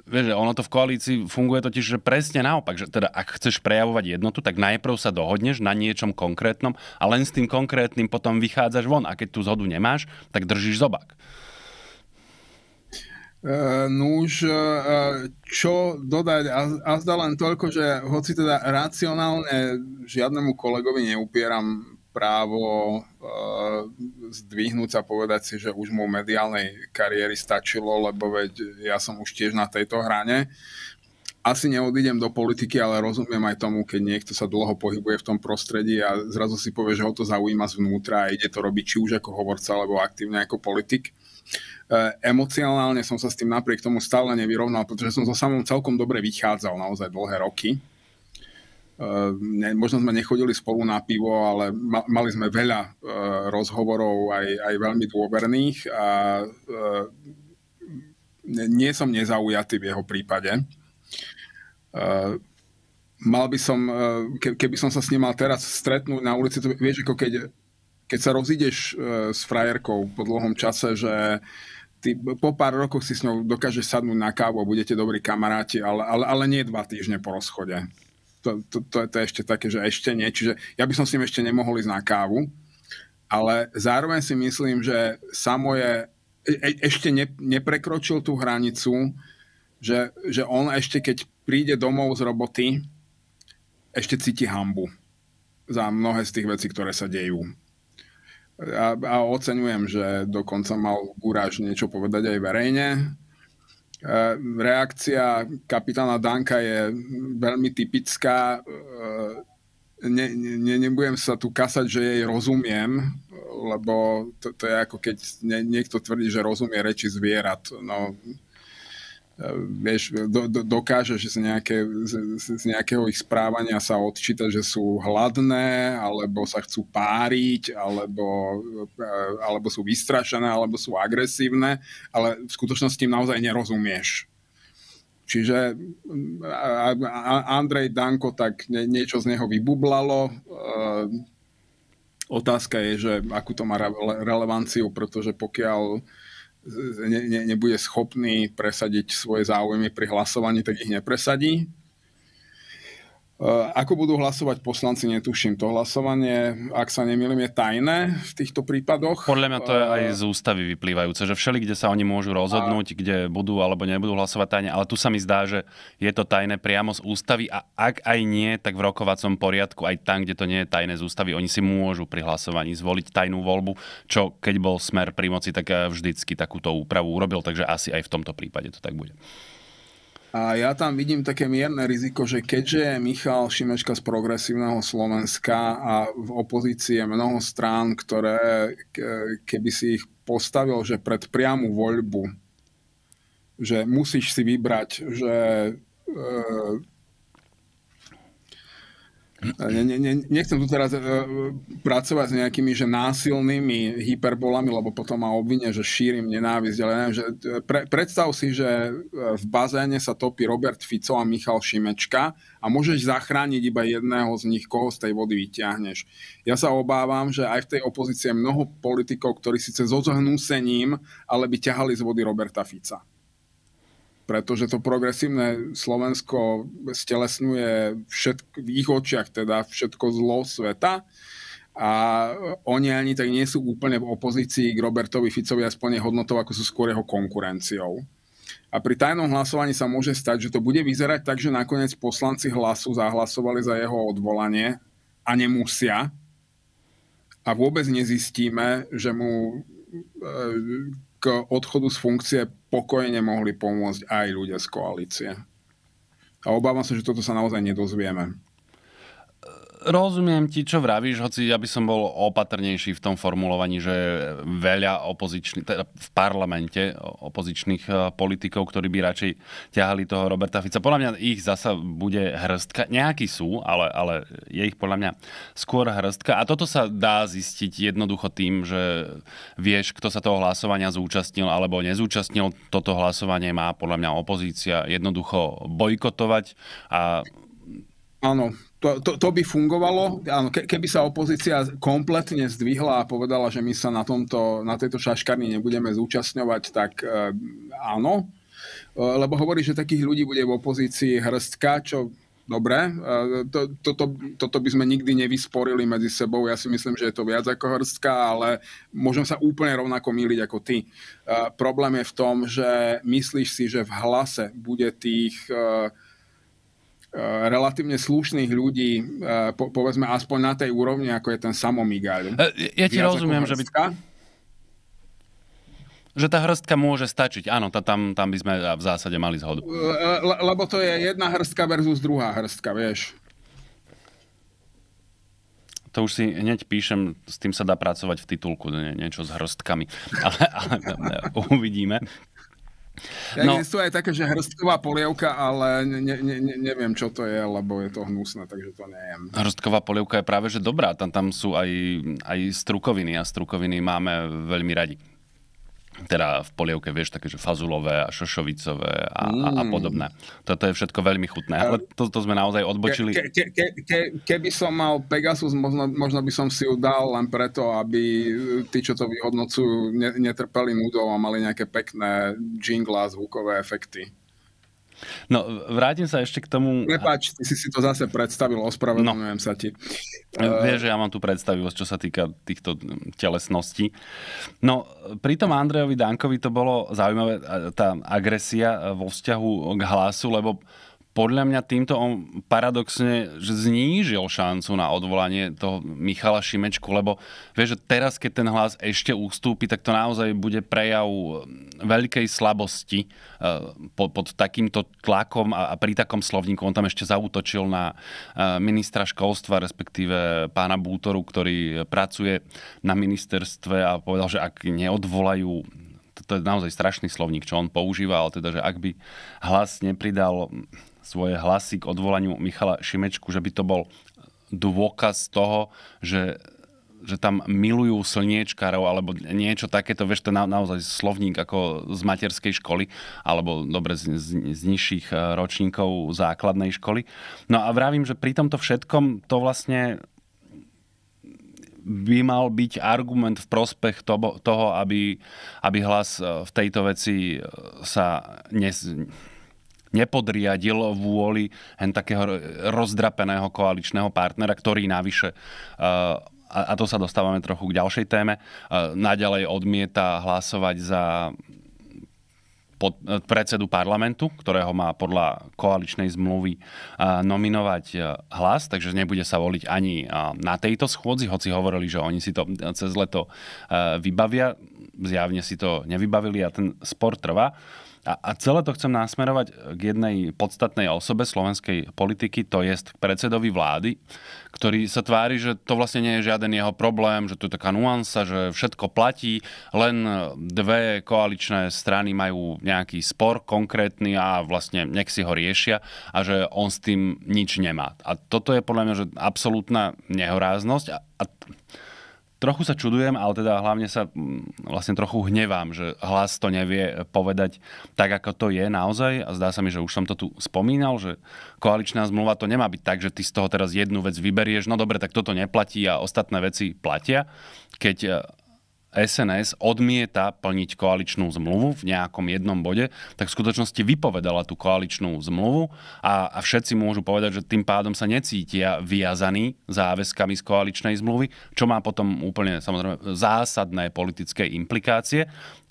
Speaker 2: Vieš, ono to v koalícii funguje totiž že presne naopak, že teda ak chceš prejavovať jednotu, tak najprv sa dohodneš na niečom konkrétnom a len s tým konkrétnym potom vychádzaš von a keď tú zhodu nemáš, tak držíš zobak
Speaker 1: uh, čo dodať? A zdá len toľko, že hoci teda racionálne žiadnemu kolegovi neupieram právo zdvihnúť sa, povedať si, že už mu mediálnej kariéry stačilo, lebo veď ja som už tiež na tejto hrane. Asi neodídem do politiky, ale rozumiem aj tomu, keď niekto sa dlho pohybuje v tom prostredí a zrazu si povie, že ho to zaujíma zvnútra a ide to robiť či už ako hovorca, alebo aktívne ako politik. Eh, emocionálne som sa s tým napriek tomu stále nevyrovnal, pretože som so samom celkom dobre vychádzal naozaj dlhé roky. Eh, ne, možno sme nechodili spolu na pivo, ale ma, mali sme veľa eh, rozhovorov, aj, aj veľmi dôverných a nie som nezaujatý v jeho prípade. Mal by som, keby som sa s ním mal teraz stretnúť na ulici, to vieš, ako keď keď sa rozídeš e, s frajerkou po dlhom čase, že ty po pár rokoch si s ňou dokáže sadnúť na kávu a budete dobrí kamaráti, ale, ale, ale nie dva týždne po rozchode. To, to, to, je, to je ešte také, že ešte nie. Čiže ja by som s ním ešte nemohol ísť na kávu, ale zároveň si myslím, že samo je e, e ešte ne, neprekročil tú hranicu, že, že on ešte keď príde domov z roboty, ešte cíti hambu za mnohé z tých vecí, ktoré sa dejú a, a oceňujem, že dokonca mal úraž niečo povedať aj verejne. E, reakcia kapitána Danka je veľmi typická. E, ne, ne, nebudem sa tu kasať, že jej rozumiem, lebo to, to je ako keď niekto tvrdí, že rozumie reči zvierat. No, Eh, vieš, do, do, že z, nejaké, z, z nejakého ich správania sa odčíta, že sú hladné, alebo sa chcú páriť, alebo, eh, alebo sú vystrašené, alebo sú agresívne, ale v skutočnosti im naozaj nerozumieš. Čiže eh, Andrej Danko, tak niečo z neho vybublalo. Otázka je, že akú to má relevanciu, pretože pokiaľ ne, ne, nebude schopný presadiť svoje záujmy pri hlasovaní, tak ich nepresadí. Eh, ako budú hlasovať poslanci, netuším. To hlasovanie, ak sa nemýlim, je tajné v týchto prípadoch.
Speaker 2: Podľa mňa to je aj z eh, ústavy vyplývajúce, že všeli, kde sa oni môžu rozhodnúť, a... kde budú alebo nebudú hlasovať tajne, ale tu sa mi zdá, že je to tajné priamo z ústavy a ak aj nie, tak v rokovacom poriadku, aj tam, kde to nie je tajné z ústavy, oni si môžu pri hlasovaní zvoliť tajnú voľbu, čo keď bol smer pri moci, tak eh, vždycky takúto úpravu urobil, takže asi aj v tomto prípade to tak bude.
Speaker 1: A ja tam vidím také mierne riziko, že keďže je Michal Šimečka z progresívneho Slovenska a v opozícii je mnoho strán, ktoré keby si ich postavil, že pred priamu voľbu, že musíš si vybrať, že e, Ne, ne, ne, nechcem tu teraz e, e, pracovať s nejakými že násilnými hyperbolami, lebo potom ma obvinia, že šírim nenávisť, ale neviem, že e, pre, predstav si, že e, v bazéne sa topí Robert Fico a Michal Šimečka a môžeš zachrániť iba jedného z nich, koho z tej vody vyťahneš. Ja sa obávam, že aj v tej opozícii je mnoho politikov, ktorí síce so zhnúsením, ale by ťahali z vody Roberta Fica pretože to progresívne Slovensko stelesňuje všetk- v ich očiach teda všetko zlo sveta a oni ani tak nie sú úplne v opozícii k Robertovi Ficovi aspoň hodnotou, ako sú skôr jeho konkurenciou. A pri tajnom hlasovaní sa môže stať, že to bude vyzerať tak, že nakoniec poslanci hlasu zahlasovali za jeho odvolanie a nemusia. A vôbec nezistíme, že mu e, odchodu z funkcie pokojne mohli pomôcť aj ľudia z koalície. A obávam sa, že toto sa naozaj nedozvieme
Speaker 2: rozumiem ti, čo vravíš, hoci ja by som bol opatrnejší v tom formulovaní, že veľa opozičných, teda v parlamente opozičných e, politikov, ktorí by radšej ťahali toho Roberta Fica. Podľa mňa ich zasa bude hrstka. Nejakí sú, ale, ale je ich podľa mňa skôr hrstka. A toto sa dá zistiť jednoducho tým, že vieš, kto sa toho hlasovania zúčastnil alebo nezúčastnil. Toto hlasovanie má podľa mňa opozícia jednoducho bojkotovať a Áno, to, to, to by fungovalo, áno, ke, keby sa opozícia kompletne zdvihla a povedala,
Speaker 1: že my sa na, tomto, na tejto šaškarni nebudeme zúčastňovať, tak e, áno. E, lebo hovorí, že takých ľudí bude v opozícii hrstka, čo dobre, e, to, toto, toto by sme nikdy nevysporili medzi sebou. Ja si myslím, že je to viac ako hrstka, ale môžem sa úplne rovnako míliť ako ty. E, problém je v tom, že myslíš si, že v hlase bude tých... E, E, relatívne slušných ľudí, e, po, povedzme aspoň na tej úrovni, ako je ten Ja, e, Ja ti rozumiem, že by...
Speaker 2: Že tá hrstka môže stačiť, áno, tá, tam, tam by sme v zásade mali zhodu.
Speaker 1: Le, lebo to je jedna hrstka versus druhá
Speaker 2: hrstka, vieš. To už si hneď píšem, s tým sa dá pracovať v titulku, nie, niečo s hrstkami. Ale, ale uvidíme. Ja no. Existuje
Speaker 1: aj také, že hrstková polievka, ale ne, ne, ne, neviem, čo to je, lebo je to hnusné, takže to neviem.
Speaker 2: Hrstková polievka je práve, že dobrá. Tam, tam sú aj, aj strukoviny a strukoviny máme veľmi radi teda v polievke, vieš, také, že fazulové a šošovicové a, mm. a, a mm. podobné. Toto je všetko veľmi chutné, ale to, to sme naozaj odbočili. Ke,
Speaker 1: ke, ke, ke, keby som mal Pegasus, možno, možno by som si ju dal len preto, aby tí, čo to vyhodnocujú, netrpeli nudou a mali nejaké pekné jingle a zvukové efekty.
Speaker 2: No, vrátim sa ešte k tomu... Prepač, ty si si to zase predstavil, ospravedlňujem no. sa ti. E, e, vieš, že ja mám tu predstavivosť, čo sa týka týchto telesností. No, pri tom Andrejovi Dankovi to bolo zaujímavé, tá agresia e, vo vzťahu k hlasu, lebo uh, podľa mňa týmto on paradoxne že znížil šancu na odvolanie toho Michala Šimečku, lebo vie, že teraz, keď ten hlas ešte ústúpi, tak to naozaj bude prejav mm, veľkej slabosti e, pod, pod takýmto tlakom a, a pri takom slovníku. On tam ešte zautočil na e, ministra školstva, respektíve pána Bútoru, ktorý pracuje na ministerstve a povedal, že ak neodvolajú to je naozaj strašný slovník, čo on používa, ale teda, že ak by hlas nepridal svoje hlasy k odvolaniu Michala Šimečku, že by to bol dôkaz toho, že že tam milujú slniečkarov alebo niečo takéto, vieš, to je na, naozaj slovník ako z materskej školy alebo dobre z, z, z nižších eh, ročníkov základnej školy. No a vravím, že pri tomto všetkom to vlastne by mal byť argument v prospech toho, toho aby, aby hlas eh, v tejto veci eh, sa nes, nepodriadil vôli hen takého rozdrapeného koaličného partnera, ktorý navyše eh, a to sa dostávame trochu k ďalšej téme. Eh, naďalej odmieta hlasovať za pod, eh, predsedu parlamentu, ktorého má podľa koaličnej zmluvy nominovať hlas, takže nebude sa voliť ani na tejto schôdzi, hoci hovorili, že oni si to cez leto vybavia. Zjavne si to nevybavili a ten spor trvá. A, a celé to chcem násmerovať eh, k jednej podstatnej osobe slovenskej politiky, to je predsedovi vlády, ktorý sa tvári, že to vlastne nie je žiaden jeho problém, že to je taká nuansa, že všetko platí, len eh, dve koaličné strany majú nejaký spor konkrétny a vlastne nech si ho riešia a že on s tým nič nemá. A toto je podľa mňa že absolútna nehoráznosť. A, a trochu sa čudujem, ale teda hlavne sa mm, vlastne trochu hnevám, že hlas to nevie povedať tak, ako to je naozaj. A zdá sa mi, že už som to tu spomínal, že koaličná zmluva to nemá byť tak, že ty z toho teraz jednu vec vyberieš, no dobre, tak toto neplatí a ostatné veci platia. Keď e, SNS odmieta plniť koaličnú zmluvu v nejakom jednom bode, tak v skutočnosti vypovedala tú koaličnú zmluvu a, a všetci môžu povedať, že tým pádom sa necítia viazaní záväzkami z koaličnej zmluvy, čo má potom úplne samozrejme zásadné politické implikácie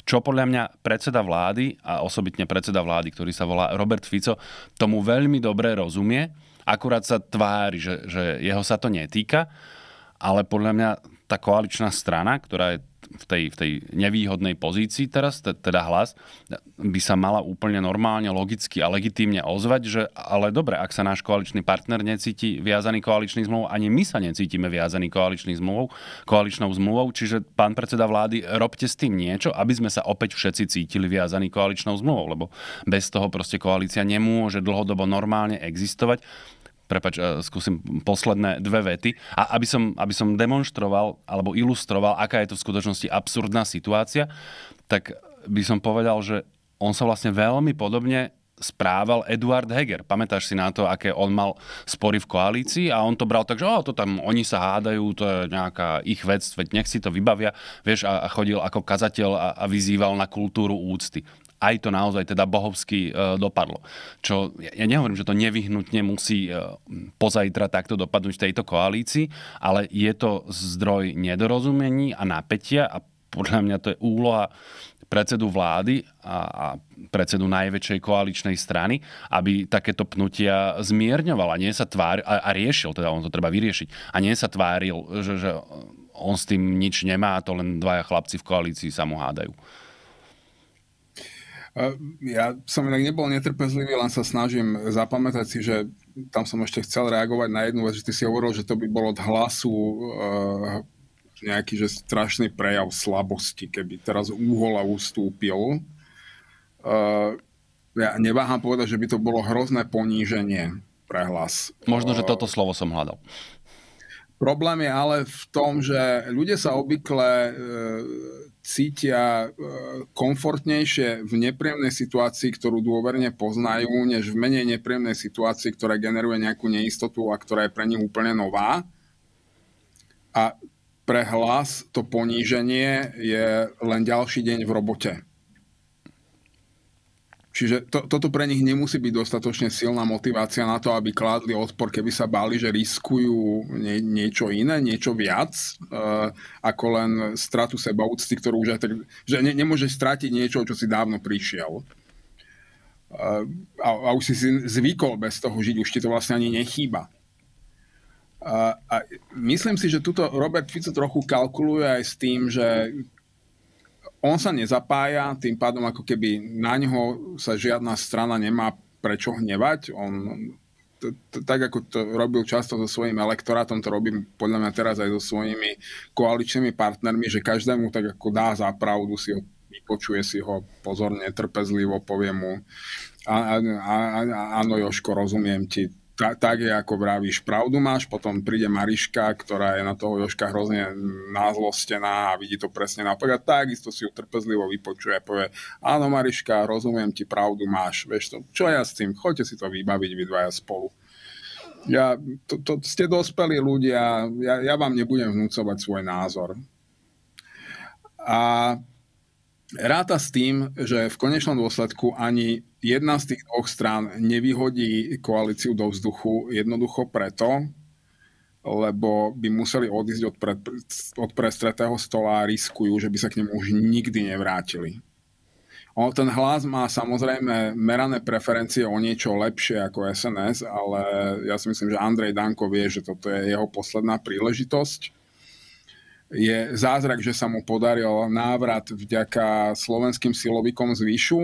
Speaker 2: čo podľa mňa predseda vlády a osobitne predseda vlády, ktorý sa volá Robert Fico, tomu veľmi dobre rozumie, akurát sa tvári, že, že jeho sa to netýka, ale podľa mňa tá koaličná strana, ktorá je v tej, v tej nevýhodnej pozícii teraz, teda hlas, by sa mala úplne normálne, logicky a legitímne ozvať, že ale dobre, ak sa náš koaličný partner necíti viazaný koaličný zmluvou, ani my sa necítime viazaný koaličný zmluvou, koaličnou zmluvou, čiže pán predseda vlády, robte s tým niečo, aby sme sa opäť všetci cítili viazaný koaličnou zmluvou, lebo bez toho proste koalícia nemôže dlhodobo normálne existovať prepač, e, skúsim posledné dve vety, a aby som, aby som demonstroval alebo ilustroval, aká je to v skutočnosti absurdná situácia, tak by som povedal, že on sa vlastne veľmi podobne správal Eduard Heger. Pamätáš si na to, aké on mal spory v koalícii a on to bral tak, že o, to tam oni sa hádajú, to je nejaká ich vec, veď nech si to vybavia, vieš, a, a chodil ako kazateľ a, a vyzýval na kultúru úcty aj to naozaj teda bohovsky e, dopadlo. Čo ja nehovorím, že to nevyhnutne musí e, pozajtra takto dopadnúť v tejto koalícii, ale je to zdroj nedorozumení a napätia a podľa mňa to je úloha predsedu vlády a, predsedu najväčšej koaličnej strany, aby takéto pnutia zmierňoval a nie sa tvár, a, a riešil, teda on to treba vyriešiť, a nie sa tváril, že, že on s tým nič nemá to len dvaja chlapci v koalícii sa mu hádajú.
Speaker 1: Ja som inak nebol netrpezlivý, len sa snažím zapamätať si, že tam som ešte chcel reagovať na jednu vec, že ty si hovoril, že to by bolo od hlasu eh, nejaký že strašný prejav slabosti, keby teraz úhola ustúpil. Eh, ja neváham povedať, že by to bolo hrozné poníženie pre hlas. Možno, že eh, toto slovo som hľadal. Problém je ale v tom, že ľudia sa obvykle cítia e, komfortnejšie v nepríjemnej situácii, ktorú dôverne poznajú, než v menej nepríjemnej situácii, ktorá generuje nejakú neistotu a ktorá je pre nich úplne nová. A pre hlas to poníženie je len ďalší deň v robote. Čiže to, toto pre nich nemusí byť dostatočne silná motivácia na to, aby kládli odpor, keby sa báli, že riskujú nie, niečo iné, niečo viac, e, ako len stratu úcty, ktorú už aj tak... Že ne, nemôžeš stratiť niečo, čo si dávno prišiel. E, a, a už si zvykol bez toho žiť, už ti to vlastne ani nechýba. A, eh, a myslím si, že tuto Robert Fico trochu kalkuluje aj s tým, že on sa nezapája, tým pádom ako keby na ňo sa žiadna strana nemá prečo hnevať. On tak ako to robil často so svojím elektorátom, to robím podľa mňa teraz aj so svojimi koaličnými partnermi, že každému tak ako dá za pravdu, si ho vypočuje si ho pozorne, trpezlivo, povie mu a, a, a, áno Joško, rozumiem ti, tá, tak je, ako vravíš, pravdu máš, potom príde Mariška, ktorá je na toho Joška hrozne názlostená a vidí to presne naopak a takisto si ju trpezlivo vypočuje a povie, áno Mariška, rozumiem ti, pravdu máš, vieš to, čo ja s tým, choďte si to vybaviť vy dvaja spolu. Ja, to, to, ste dospelí ľudia, ja, ja vám nebudem vnúcovať svoj názor. A ráta s tým, že v konečnom dôsledku ani jedna z tých dvoch strán nevyhodí koalíciu do vzduchu jednoducho preto, lebo by museli odísť od, pre, od prestretého stola a riskujú, že by sa k nemu už nikdy nevrátili. On, ten hlas má samozrejme merané preferencie o niečo lepšie ako SNS, ale ja si myslím, že Andrej Danko vie, že toto je jeho posledná príležitosť je zázrak, že sa mu podaril návrat vďaka slovenským silovikom z Výšu,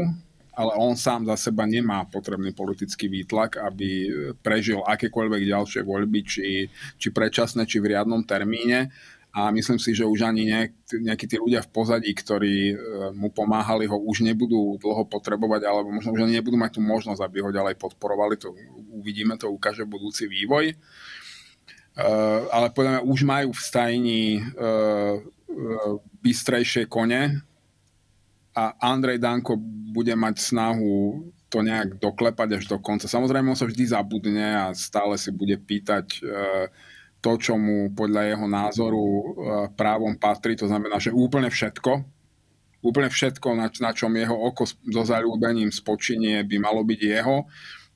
Speaker 1: ale on sám za seba nemá potrebný politický výtlak, aby prežil akékoľvek ďalšie voľby, či, či predčasné, či v riadnom termíne. A myslím si, že už ani nejak, nejakí tí ľudia v pozadí, ktorí e, mu pomáhali, ho už nebudú dlho potrebovať, alebo možno už ani nebudú mať tú možnosť, aby ho ďalej podporovali. To uvidíme, to ukáže budúci vývoj. Eh, ale podľa mňa už majú v stajni eh, eh, bystrejšie kone a Andrej Danko bude mať snahu to nejak doklepať až do konca. Samozrejme, on sa vždy zabudne a stále si bude pýtať to, čo mu podľa jeho názoru právom patrí. To znamená, že úplne všetko, úplne všetko, na, čom jeho oko so zalúbením spočinie, by malo byť jeho.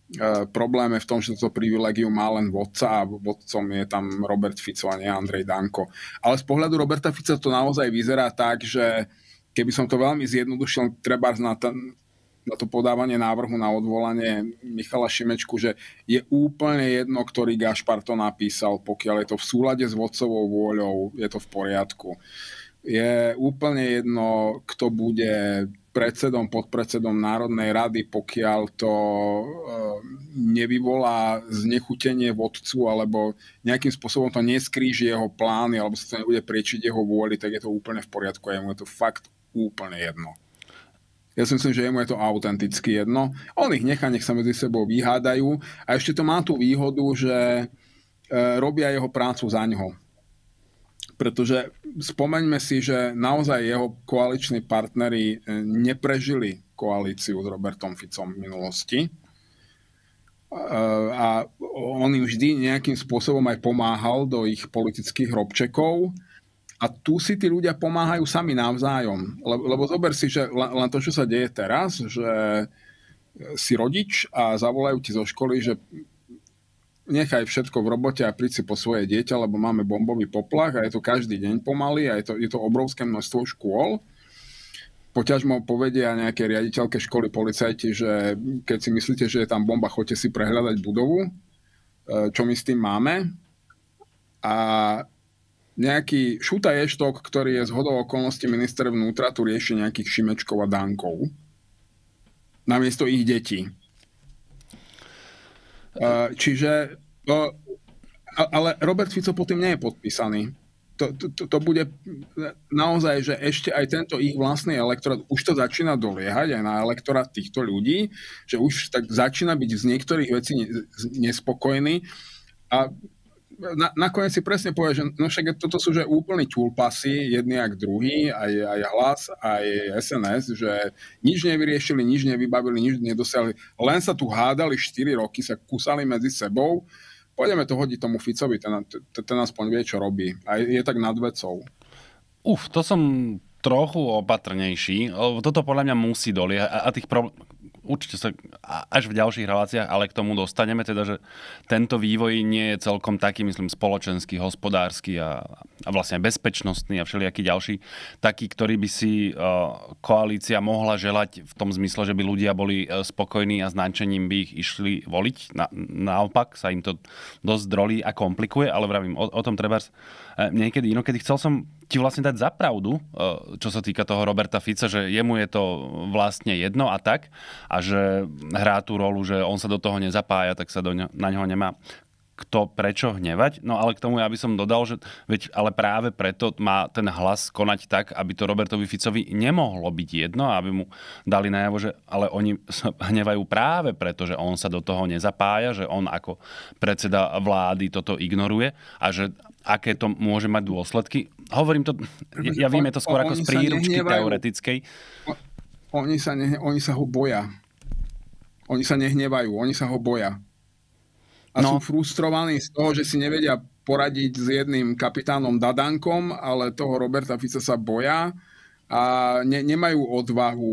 Speaker 1: E, problém je v tom, že toto privilegium má len vodca a vodcom je tam Robert Fico a nie Andrej Danko. Ale z pohľadu Roberta Fica to naozaj vyzerá tak, že keby som to veľmi zjednodušil, treba na, ten, na to podávanie návrhu na odvolanie Michala Šimečku, že je úplne jedno, ktorý Gašpar to napísal, pokiaľ je to v súlade s vodcovou vôľou, je to v poriadku. Je úplne jedno, kto bude predsedom, podpredsedom Národnej rady, pokiaľ to eh, nevyvolá znechutenie vodcu alebo nejakým spôsobom to neskríži jeho plány alebo sa to nebude priečiť jeho vôli, tak je to úplne v poriadku. a jemu je to fakt úplne jedno. Ja si myslím, že jemu je to autenticky jedno. On ich nechá, nech sa medzi sebou vyhádajú. A ešte to má tú výhodu, že eh, robia jeho prácu za ňoho pretože spomeňme si, že naozaj jeho koaliční partnery eh, neprežili koalíciu s Robertom Ficom v minulosti eh, a on im vždy nejakým spôsobom aj pomáhal do ich politických hrobčekov a tu si tí ľudia pomáhajú sami navzájom. Lebo, lebo zober si, že len to, čo sa deje teraz, že si rodič a zavolajú ti zo školy, že nechaj všetko v robote a príď si po svoje dieťa, lebo máme bombový poplach a je to každý deň pomaly a je to, je to obrovské množstvo škôl. Poťažmo povedia nejaké riaditeľke školy policajti, že keď si myslíte, že je tam bomba, choďte si prehľadať budovu, e, čo my s tým máme. A nejaký šúta Ještok, ktorý je z hodou okolností minister vnútra, tu rieši nejakých Šimečkov a Dánkov namiesto ich detí Eh, čiže, ale Robert Fico potom nie je podpísaný. To, to, to bude naozaj, že ešte aj tento ich vlastný elektorát, už to začína doliehať aj na elektorát týchto ľudí, že už tak začína byť z niektorých vecí nespokojný. A na, nakoniec si presne povie, že no však toto sú že úplne tulpasy, jedni ak druhý, aj, aj hlas, aj SNS, že nič nevyriešili, nič nevybavili, nič nedosiahli. Len sa tu hádali 4 roky, sa kusali medzi sebou. Poďme to hodiť tomu
Speaker 2: Ficovi, ten, ten aspoň vie, čo robí. A je tak nad vecou. Uf, to som trochu opatrnejší. Toto podľa mňa musí doliehať. A, a tých problém určite sa až v ďalších reláciách, ale k tomu dostaneme, teda, že tento vývoj nie je celkom taký, myslím, spoločenský, hospodársky a, a vlastne bezpečnostný a všelijaký ďalší, taký, ktorý by si uh, koalícia mohla želať v tom zmysle, že by ľudia boli e, spokojní a značením by ich išli voliť. Na, naopak sa im to dosť drolí a komplikuje, ale vravím, o, o tom treba e, niekedy inokedy. Chcel som ti vlastne dať zapravdu, e, čo sa týka toho Roberta Fica, že jemu je to vlastne jedno a tak, a že hrá tú rolu, že on sa do toho nezapája, tak sa do ne- na neho nemá kto prečo hnevať. No ale k tomu ja by som dodal, že veď, ale práve preto má ten hlas konať tak, aby to Robertovi Ficovi nemohlo byť jedno, aby mu dali najavo, že ale oni sa hnevajú práve preto, že on sa do toho nezapája, že on ako predseda vlády toto ignoruje a že aké to môže mať dôsledky. Hovorím to, ja, ja vím, je to skôr ako z príručky teoretickej.
Speaker 1: Oni sa, ne, oni sa ho boja. Oni sa nehnevajú, oni sa ho boja. A no. sú frustrovaní z toho, že si nevedia poradiť s jedným kapitánom Dadankom, ale toho Roberta Fica sa boja a ne, nemajú odvahu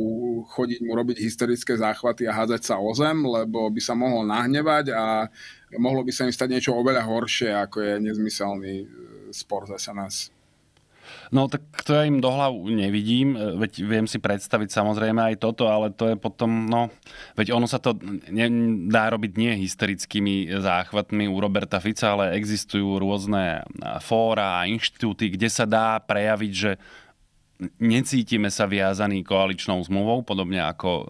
Speaker 1: chodiť mu robiť hysterické záchvaty a hádzať sa o zem, lebo by sa mohol nahnevať a mohlo by sa im stať niečo oveľa horšie, ako je nezmyselný e, spor z SNS.
Speaker 2: No tak to ja im do hlavu nevidím, e, veď viem si predstaviť samozrejme aj toto, ale to je potom, no, veď ono sa to ne, dá robiť nie hysterickými záchvatmi u Roberta Fica, ale existujú rôzne e, fóra a inštitúty, kde sa dá prejaviť, že necítime sa viazaní koaličnou zmluvou, podobne ako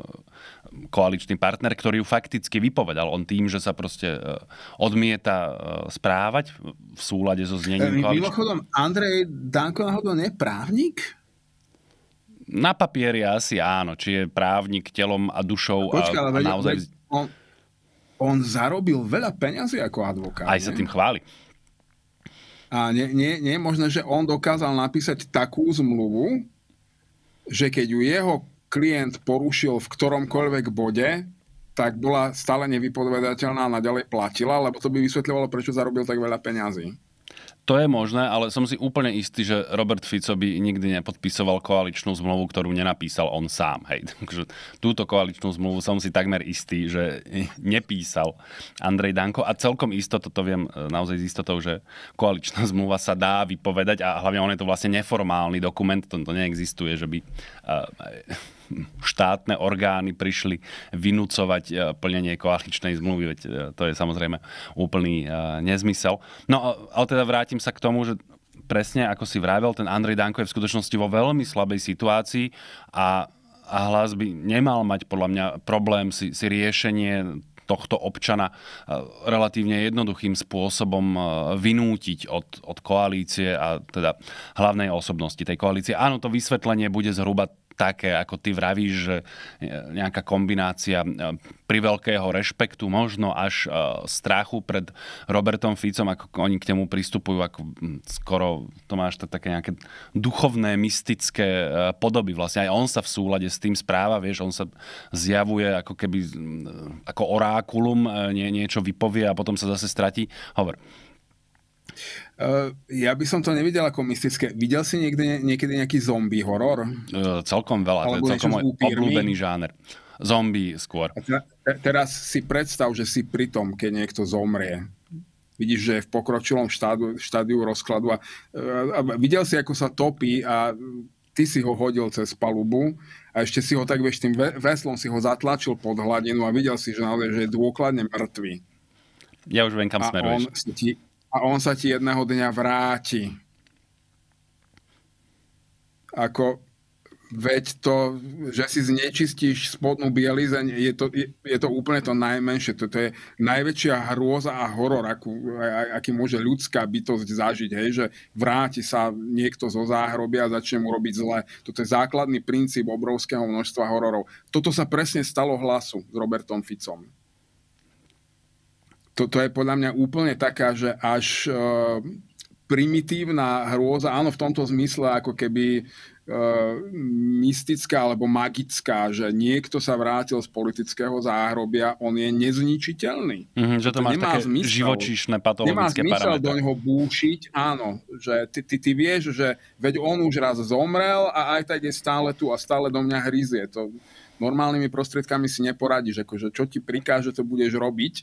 Speaker 2: koaličný partner, ktorý ju fakticky vypovedal. On tým, že sa proste e, odmieta e, správať v súlade so znením e, koaličného... Mimochodom,
Speaker 1: Andrej Danko náhodou nie je právnik?
Speaker 2: Na papieri asi áno, či je právnik telom a dušou Počka, a, a naozaj... Veď
Speaker 1: on, on zarobil veľa peňazí ako advokát. Aj sa tým chváli. A nie, nie, nie je možné, že on dokázal napísať takú zmluvu, že keď ju jeho klient porušil v ktoromkoľvek bode, tak bola stále nevypovedateľná a naďalej platila, lebo to by vysvetľovalo, prečo zarobil tak veľa peňazí.
Speaker 2: To je možné, ale som si úplne istý, že Robert Fico by nikdy nepodpisoval koaličnú zmluvu, ktorú nenapísal on sám. Hej. Takže túto koaličnú zmluvu som si takmer istý, že nepísal Andrej Danko. A celkom isto, toto viem e, naozaj s istotou, že koaličná zmluva sa dá vypovedať a hlavne on je to vlastne neformálny dokument, to, to neexistuje, že by uh, štátne orgány prišli vynúcovať e, plnenie koaličnej zmluvy, veď e, to je samozrejme úplný e, nezmysel. No ale teda vrátim sa k tomu, že presne ako si vravel, ten Andrej Danko je v skutočnosti vo veľmi slabej situácii a, a hlas by nemal mať podľa mňa problém si, si riešenie tohto občana relatívne jednoduchým spôsobom vynútiť od, od koalície a teda hlavnej osobnosti tej koalície. Áno, to vysvetlenie bude zhruba také, ako ty vravíš, že e, nejaká kombinácia e, veľkého rešpektu, možno až e, strachu pred Robertom Ficom, ako oni k nemu pristupujú, ako skoro to máš to také nejaké duchovné, mystické podoby. Vlastne aj on sa v súlade s tým správa, vieš, on sa zjavuje ako keby ako orákulum, nie, niečo vypovie a potom sa zase stratí. Hovor. Uh, ja by som to nevidel ako mystické. Videl si niekde, niekedy nejaký zombie horor? Uh, celkom veľa, Alebo to je celkom môj obľúbený žáner. Zombie skôr. Te,
Speaker 1: teraz si predstav, že si pri tom, keď niekto zomrie. Vidíš, že je v pokročilom štádu, štádiu rozkladu a, eh, a videl si, ako sa topí a ty si ho hodil cez palubu a ešte si ho tak, vieš, tým veslom si ho zatlačil pod hladinu a videl si, že, naozaj, že je dôkladne mŕtvy.
Speaker 2: Ja už viem, kam a smeruješ. On
Speaker 1: si ti, a on sa ti jedného dňa vráti. Ako, veď to, že si znečistíš spodnú bielizeň, je to, je, je to úplne to najmenšie. To je najväčšia hrôza a horor, akú, aký môže ľudská bytosť zažiť. Hej? Že vráti sa niekto zo záhrobia a začne mu robiť zle. Toto je základný princíp obrovského množstva hororov. Toto sa presne stalo hlasu s Robertom Ficom toto je podľa mňa úplne taká, že až e, primitívna hrôza, áno v tomto zmysle ako keby e, mystická alebo magická, že niekto sa vrátil z politického záhrobia, on je nezničiteľný. Mm-hmm, že to, to má také zmysel. živočíšne patologické Nemá zmysel parametre. do neho búšiť, áno, že ty, ty, ty vieš, že veď on už raz zomrel a aj tak je stále tu a stále do mňa hryzie. To normálnymi prostriedkami si neporadíš, akože čo ti prikáže, to budeš robiť.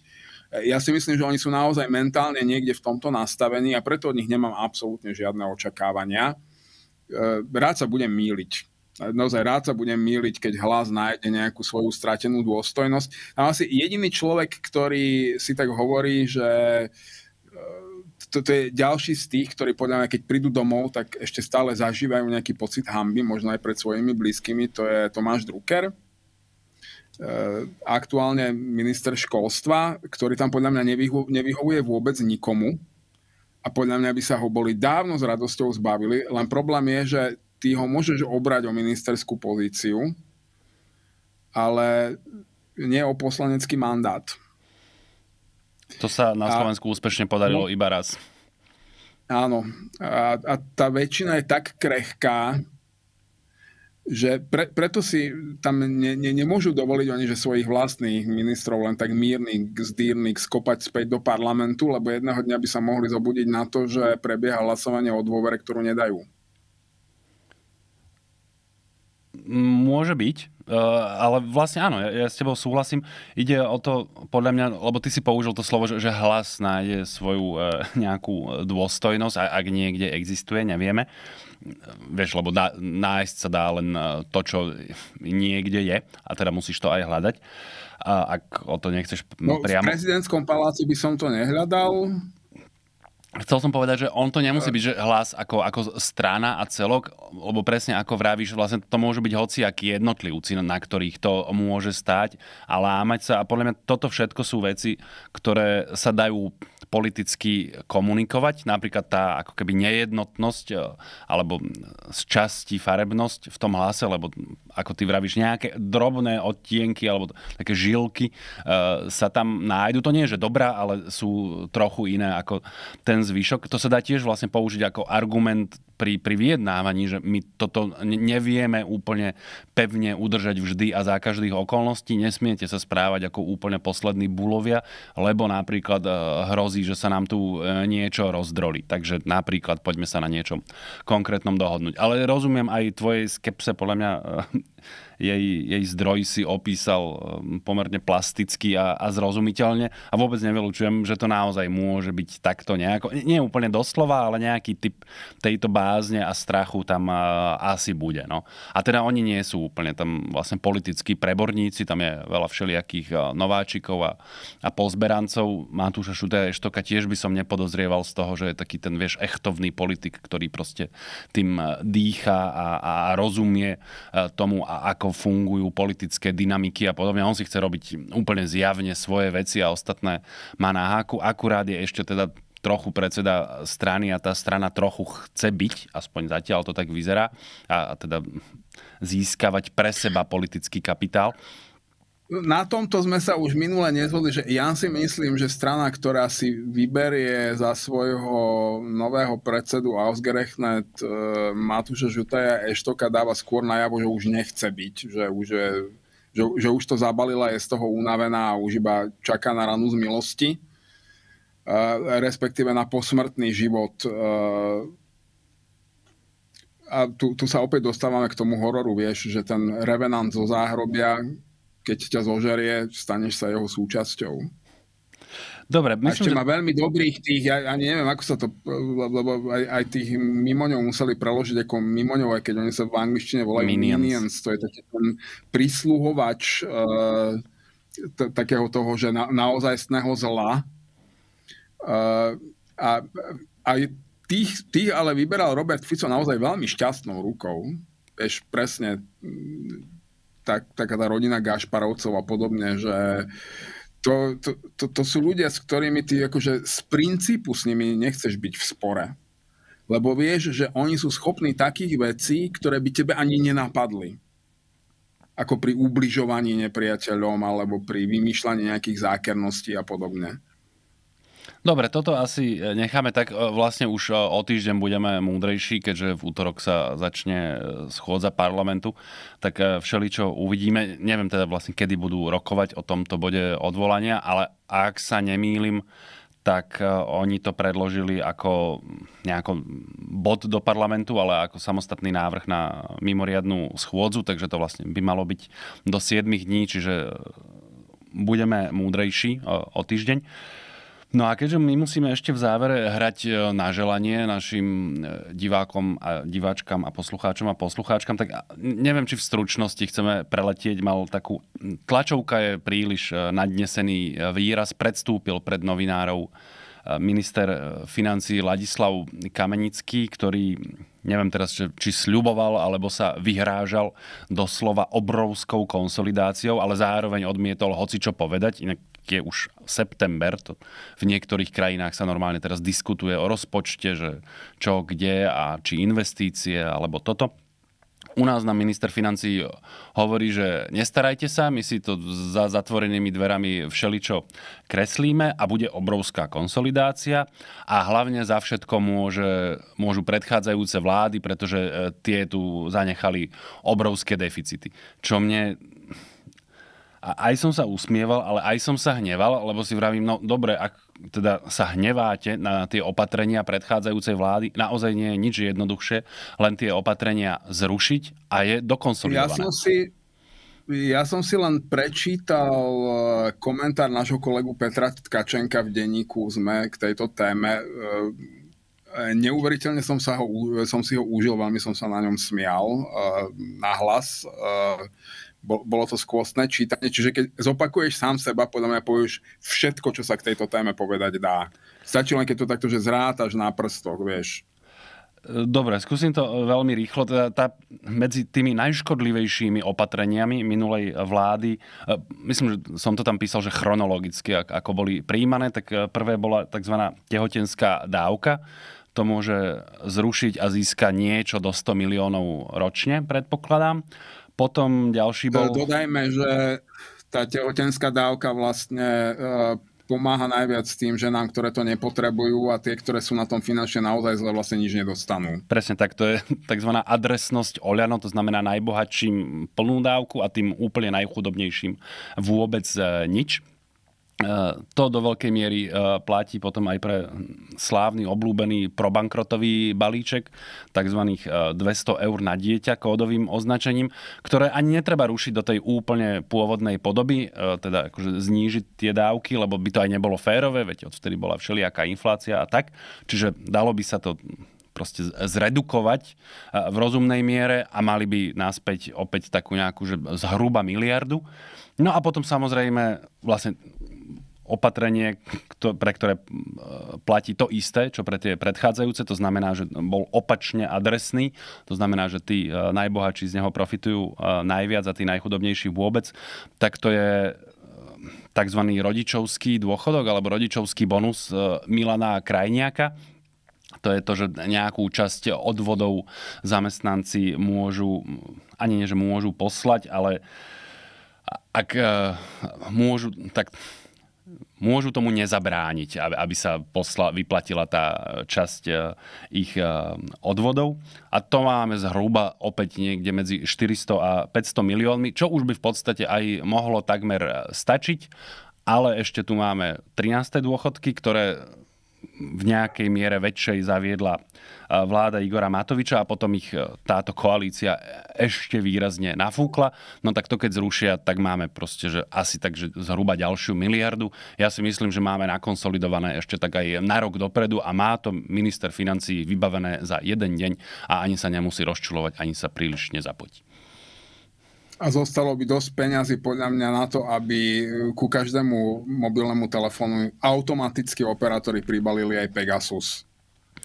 Speaker 1: Ja si myslím, že oni sú naozaj mentálne niekde v tomto nastavení a preto od nich nemám absolútne žiadne očakávania. E, rád sa budem míliť. Naozaj rád sa budem míliť, keď hlas nájde nejakú svoju stratenú dôstojnosť. A asi jediný človek, ktorý si tak hovorí, že toto e, je ďalší z tých, ktorí podľa mňa, keď prídu domov, tak ešte stále zažívajú nejaký pocit hamby, možno aj pred svojimi blízkymi, to je Tomáš Drucker E, aktuálne minister školstva, ktorý tam podľa mňa nevyho- nevyhovuje vôbec nikomu a podľa mňa by sa ho boli dávno s radosťou zbavili, len problém je, že ty ho môžeš obrať o ministerskú pozíciu, ale nie o poslanecký mandát.
Speaker 2: To sa na Slovensku a, úspešne podarilo no, iba raz.
Speaker 1: Áno. A, a tá väčšina je tak krehká, že pre, preto si tam ne, ne, nemôžu dovoliť oni, že svojich vlastných ministrov len tak mírnych zdírnik skopať späť do parlamentu, lebo jedného dňa by sa mohli zobudiť na to, že prebieha hlasovanie o dôvere, ktorú nedajú.
Speaker 2: Môže byť, eh, ale vlastne áno, ja, ja s tebou súhlasím. Ide o to, podľa mňa, lebo ty si použil to slovo, že, že hlas nájde svoju eh, nejakú eh, dôstojnosť, ak niekde existuje, nevieme vieš, lebo dá, nájsť sa dá len eh, to, čo niekde je a teda musíš to aj hľadať. A ak o to nechceš no, priamo... V
Speaker 1: prezidentskom paláci by som to nehľadal.
Speaker 2: Chcel som povedať, že on to nemusí byť že hlas ako, ako strana a celok, lebo presne ako vravíš, vlastne to môžu byť hociakí jednotlivci, na ktorých to môže stať a lámať sa. A podľa mňa toto všetko sú veci, ktoré sa dajú politicky komunikovať. Napríklad tá ako keby nejednotnosť e, alebo z časti farebnosť v tom hlase, lebo ako ty vravíš, nejaké drobné odtienky alebo také žilky e, sa tam nájdu. To nie je, že dobrá, ale sú trochu iné ako ten zvyšok. To sa dá tiež vlastne použiť ako argument pri, pri vyjednávaní, že my toto nevieme úplne pevne udržať vždy a za každých okolností. Nesmiete sa správať ako úplne poslední bulovia, lebo napríklad e, hrozí, že sa nám tu e, niečo rozdroli. Takže napríklad poďme sa na niečom konkrétnom dohodnúť. Ale rozumiem aj tvojej skepse, podľa mňa e, jej, jej zdroj si opísal um, pomerne plasticky a, a zrozumiteľne a vôbec nevylučujem, že to naozaj môže byť takto nejako, nie úplne doslova, ale nejaký typ tejto bázne a strachu tam uh, asi bude. No. A teda oni nie sú úplne tam vlastne politickí preborníci, tam je veľa všelijakých uh, nováčikov a, a pozberancov. Matúša Šutera Eštoka tiež by som nepodozrieval z toho, že je taký ten, vieš, echtovný politik, ktorý proste tým uh, dýcha a, a rozumie tomu, ako fungujú politické dynamiky a podobne. On si chce robiť úplne zjavne svoje veci a ostatné má na háku. Akurát je ešte teda trochu predseda strany a tá strana trochu chce byť, aspoň zatiaľ to tak vyzerá, a, a teda získavať pre seba politický kapitál. Na tomto sme
Speaker 1: sa už minule nezhodli, že ja si myslím, že strana, ktorá si vyberie za svojho nového predsedu Ausgerechnet e, Matúša Žutaja Eštoka dáva skôr najavo, že už nechce byť, že už, je, že, že už to zabalila, je z toho unavená a už iba čaká na ranu z milosti, e, respektíve na posmrtný život e, a tu, tu sa opäť dostávame k tomu hororu, vieš, že ten revenant zo záhrobia, keď ťa zožerie, staneš sa jeho súčasťou. Dobre, myslím, a ešte že... má veľmi dobrých tých, ja, ja neviem, ako sa to, lebo aj, aj tých mimoňov museli preložiť ako mimoňov, aj keď oni sa v angličtine volajú minions. minions to je taký ten prísluhovač e, t- takého toho, že na, naozajstného zla. E, a aj tých, tých ale vyberal Robert Fico naozaj veľmi šťastnou rukou. Eš presne tak, taká tá rodina Gašparovcov a podobne, že to, to, to, to sú ľudia, s ktorými ty akože z princípu s nimi nechceš byť v spore. Lebo vieš, že oni sú schopní takých vecí, ktoré by tebe ani nenapadli. Ako pri ubližovaní nepriateľom alebo pri vymýšľaní nejakých zákerností a podobne.
Speaker 2: Dobre, toto asi e, necháme tak. E, vlastne už e, o týždeň budeme múdrejší, keďže v útorok sa začne schôdza parlamentu. Tak všeličo uvidíme. Neviem teda vlastne, kedy budú rokovať o tomto bode odvolania, ale ak sa nemýlim, tak oni to predložili ako mm, nejaký bod do parlamentu, ale ako samostatný návrh na mimoriadnú schôdzu, takže to vlastne by malo byť do 7 dní, čiže budeme múdrejší o týždeň. No a keďže my musíme ešte v závere hrať e, na želanie našim e, divákom a diváčkam a poslucháčom a poslucháčkam, tak e, neviem, či v stručnosti chceme preletieť, mal takú... Tlačovka je príliš nadnesený výraz, predstúpil pred novinárov minister financí Ladislav Kamenický, ktorý neviem teraz, či, sľuboval alebo sa vyhrážal doslova obrovskou konsolidáciou, ale zároveň odmietol hoci čo povedať. Inak je už september. To v niektorých krajinách sa normálne teraz diskutuje o rozpočte, že čo, kde a či investície alebo toto. U nás nám minister financí hovorí, že nestarajte sa, my si to za zatvorenými dverami všeličo kreslíme a bude obrovská konsolidácia a hlavne za všetko môže, môžu predchádzajúce vlády, pretože e, tie tu zanechali obrovské deficity. Čo mne a aj som sa usmieval, ale aj som sa hneval, lebo si vravím, no dobre, ak teda sa hneváte na tie opatrenia predchádzajúcej vlády, naozaj nie je nič jednoduchšie, len tie opatrenia zrušiť a je dokonsolidované. Ja som
Speaker 1: si, ja som si len prečítal eh, komentár nášho kolegu Petra Tkačenka v denníku sme k tejto téme. Eh, eh, neuveriteľne som, sa ho, som si ho užil, veľmi som sa na ňom smial, nahlas. hlas bolo to skôsne čítanie, čiže keď zopakuješ sám seba, podľa mňa povieš všetko, čo sa k tejto téme povedať dá. Stačí len, keď to takto, že zrátaš
Speaker 2: na prstoch, vieš. Dobre, skúsim to e, veľmi rýchlo. Teda tá, medzi tými najškodlivejšími opatreniami minulej vlády, e, myslím, že som to tam písal, že chronologicky, ako boli príjmané, tak e, prvé bola tzv. tehotenská dávka, to môže zrušiť a získať niečo do 100 miliónov ročne, predpokladám. Potom ďalší bol... E,
Speaker 1: dodajme, že tá tehotenská dávka vlastne e, pomáha najviac tým ženám, ktoré to nepotrebujú a tie, ktoré sú na
Speaker 2: tom finančne naozaj zle, vlastne nič nedostanú. Presne tak, to je tzv. adresnosť Oľano, to znamená najbohatším plnú dávku a tým úplne najchudobnejším vôbec e, nič. Eh, to do veľkej miery eh, platí potom aj pre slávny, oblúbený probankrotový balíček, tzv. 200 eh, eur na dieťa kódovým označením, ktoré ani netreba rušiť do tej úplne pôvodnej podoby, teda akože znížiť tie dávky, lebo by to aj nebolo férové, veď odvtedy bola všelijaká inflácia a tak. Čiže dalo by sa to proste zredukovať v rozumnej miere a mali by náspäť opäť takú nejakú, že zhruba miliardu. No a potom samozrejme vlastne opatrenie, pre ktoré e, platí to isté, čo pre tie predchádzajúce. To znamená, že bol opačne adresný. To znamená, že tí e, najbohatší z neho profitujú e, najviac a tí najchudobnejší vôbec. Tak to je tzv. rodičovský dôchodok alebo rodičovský bonus Milana Krajniaka. To je to, že nejakú časť odvodov zamestnanci môžu, ani nie, že môžu poslať, ale ak môžu, tak môžu tomu nezabrániť, aby sa posla, vyplatila tá časť e, ich e, odvodov. A to máme zhruba opäť niekde medzi 400 a 500 miliónmi, čo už by v podstate aj mohlo takmer e, stačiť. Ale ešte tu máme 13. dôchodky, ktoré v nejakej miere väčšej zaviedla e, vláda Igora Matoviča a potom ich e, táto koalícia ešte výrazne nafúkla. No tak to keď zrušia, tak máme proste, že asi tak, že zhruba ďalšiu miliardu. Ja si myslím, že máme nakonsolidované ešte tak aj na rok dopredu a má to minister financí vybavené za jeden deň a ani sa nemusí rozčulovať, ani sa príliš nezapotí
Speaker 1: a zostalo by dosť peňazí podľa mňa na to, aby eh, ku každému mobilnému telefónu automaticky operátori pribalili aj Pegasus.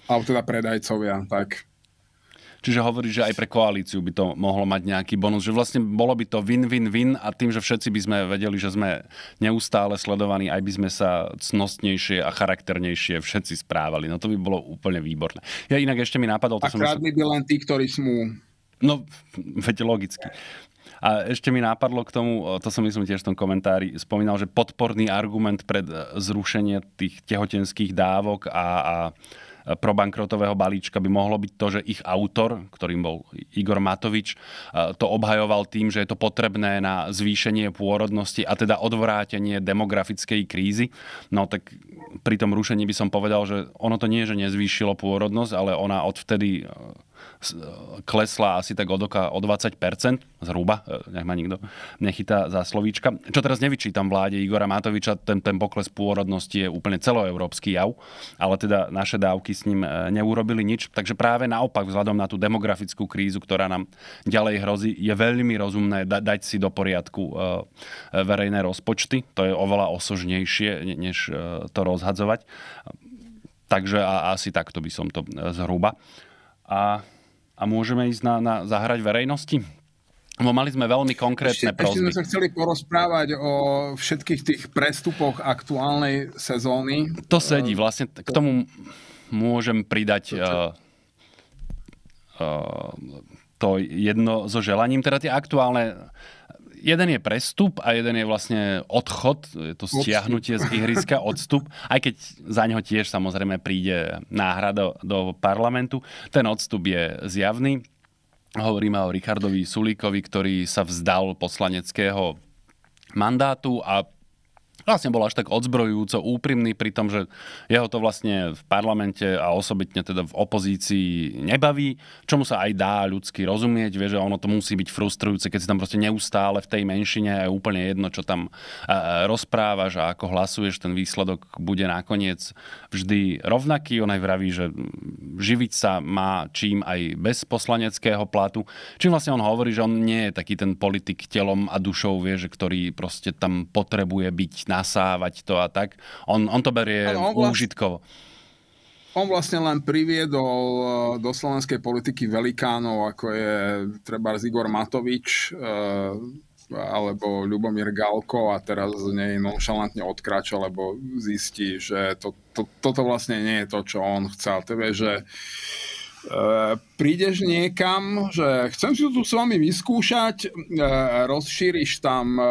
Speaker 2: Alebo teda predajcovia, tak. Čiže hovorí, že aj pre koalíciu by to mohlo mať nejaký bonus, že vlastne bolo by to win-win-win a tým, že všetci by sme vedeli, že sme neustále sledovaní, aj by sme sa cnostnejšie a charakternejšie všetci správali. No to by bolo úplne výborné. Ja inak ešte mi napadol... To a som kradli
Speaker 1: by len tí, ktorí smú.
Speaker 2: No, veď logicky. A ešte mi nápadlo k tomu, to som myslím tiež v tom komentári spomínal, že podporný argument pred e, zrušenie tých tehotenských dávok a, a e, probankrotového balíčka by mohlo byť to, že ich autor, ktorým bol Igor Matovič, e, to obhajoval tým, že je to potrebné na zvýšenie pôrodnosti a teda odvrátenie demografickej krízy. No tak pri tom rušení by som povedal, že ono to nie, že nezvýšilo pôrodnosť, ale ona odvtedy E, klesla asi tak od oka o 20%, zhruba, e, nech ma nikto nechytá za slovíčka. Čo teraz nevyčítam vláde Igora Matoviča, ten, ten pokles pôrodnosti je úplne celoeurópsky jav, ale teda naše dávky s ním e, neurobili nič, takže práve naopak vzhľadom na tú demografickú krízu, ktorá nám ďalej hrozí, je veľmi rozumné da- dať si do poriadku verejné rozpočty, to je oveľa osožnejšie, než to rozhadzovať. Takže a, asi takto by som to zhruba. A a môžeme ísť na, na zahrať verejnosti? No, mali sme veľmi konkrétne ešte, prosby. Ešte sme sa
Speaker 1: chceli porozprávať o všetkých tých
Speaker 2: prestupoch aktuálnej sezóny. To sedí, eh, vlastne k tomu môžem pridať uh, uh, to jedno so želaním. Teda tie aktuálne jeden je prestup a jeden je vlastne odchod, je to stiahnutie z ihriska, odstup, aj keď za neho tiež samozrejme príde náhrada do parlamentu. Ten odstup je zjavný. Hovoríme o Richardovi Sulíkovi, ktorý sa vzdal poslaneckého mandátu a vlastne bol až tak odzbrojujúco úprimný pri tom, že jeho to vlastne v parlamente a osobitne teda v opozícii nebaví, čomu sa aj dá ľudsky rozumieť, vie, že ono to musí byť frustrujúce, keď si tam proste neustále v tej menšine je úplne jedno, čo tam rozprávaš a ako hlasuješ, ten výsledok bude nakoniec vždy rovnaký. On aj vraví, že živiť sa má čím aj bez poslaneckého platu. Čím vlastne on hovorí, že on nie je taký ten politik telom a dušou, vie, že ktorý proste tam potrebuje byť na nasávať to a tak. On, on to berie ano, on úžitkovo.
Speaker 1: On vlastne len priviedol eh, do slovenskej politiky velikánov, ako je treba Igor Matovič, eh, alebo Ľubomír Galko a teraz z nej nonšalantne odkrača, lebo zistí, že to, to, toto vlastne nie je to, čo on chcel. Tebe, že uh, E, prídeš niekam, že chcem si to tu s vami vyskúšať, e, rozšíriš tam e,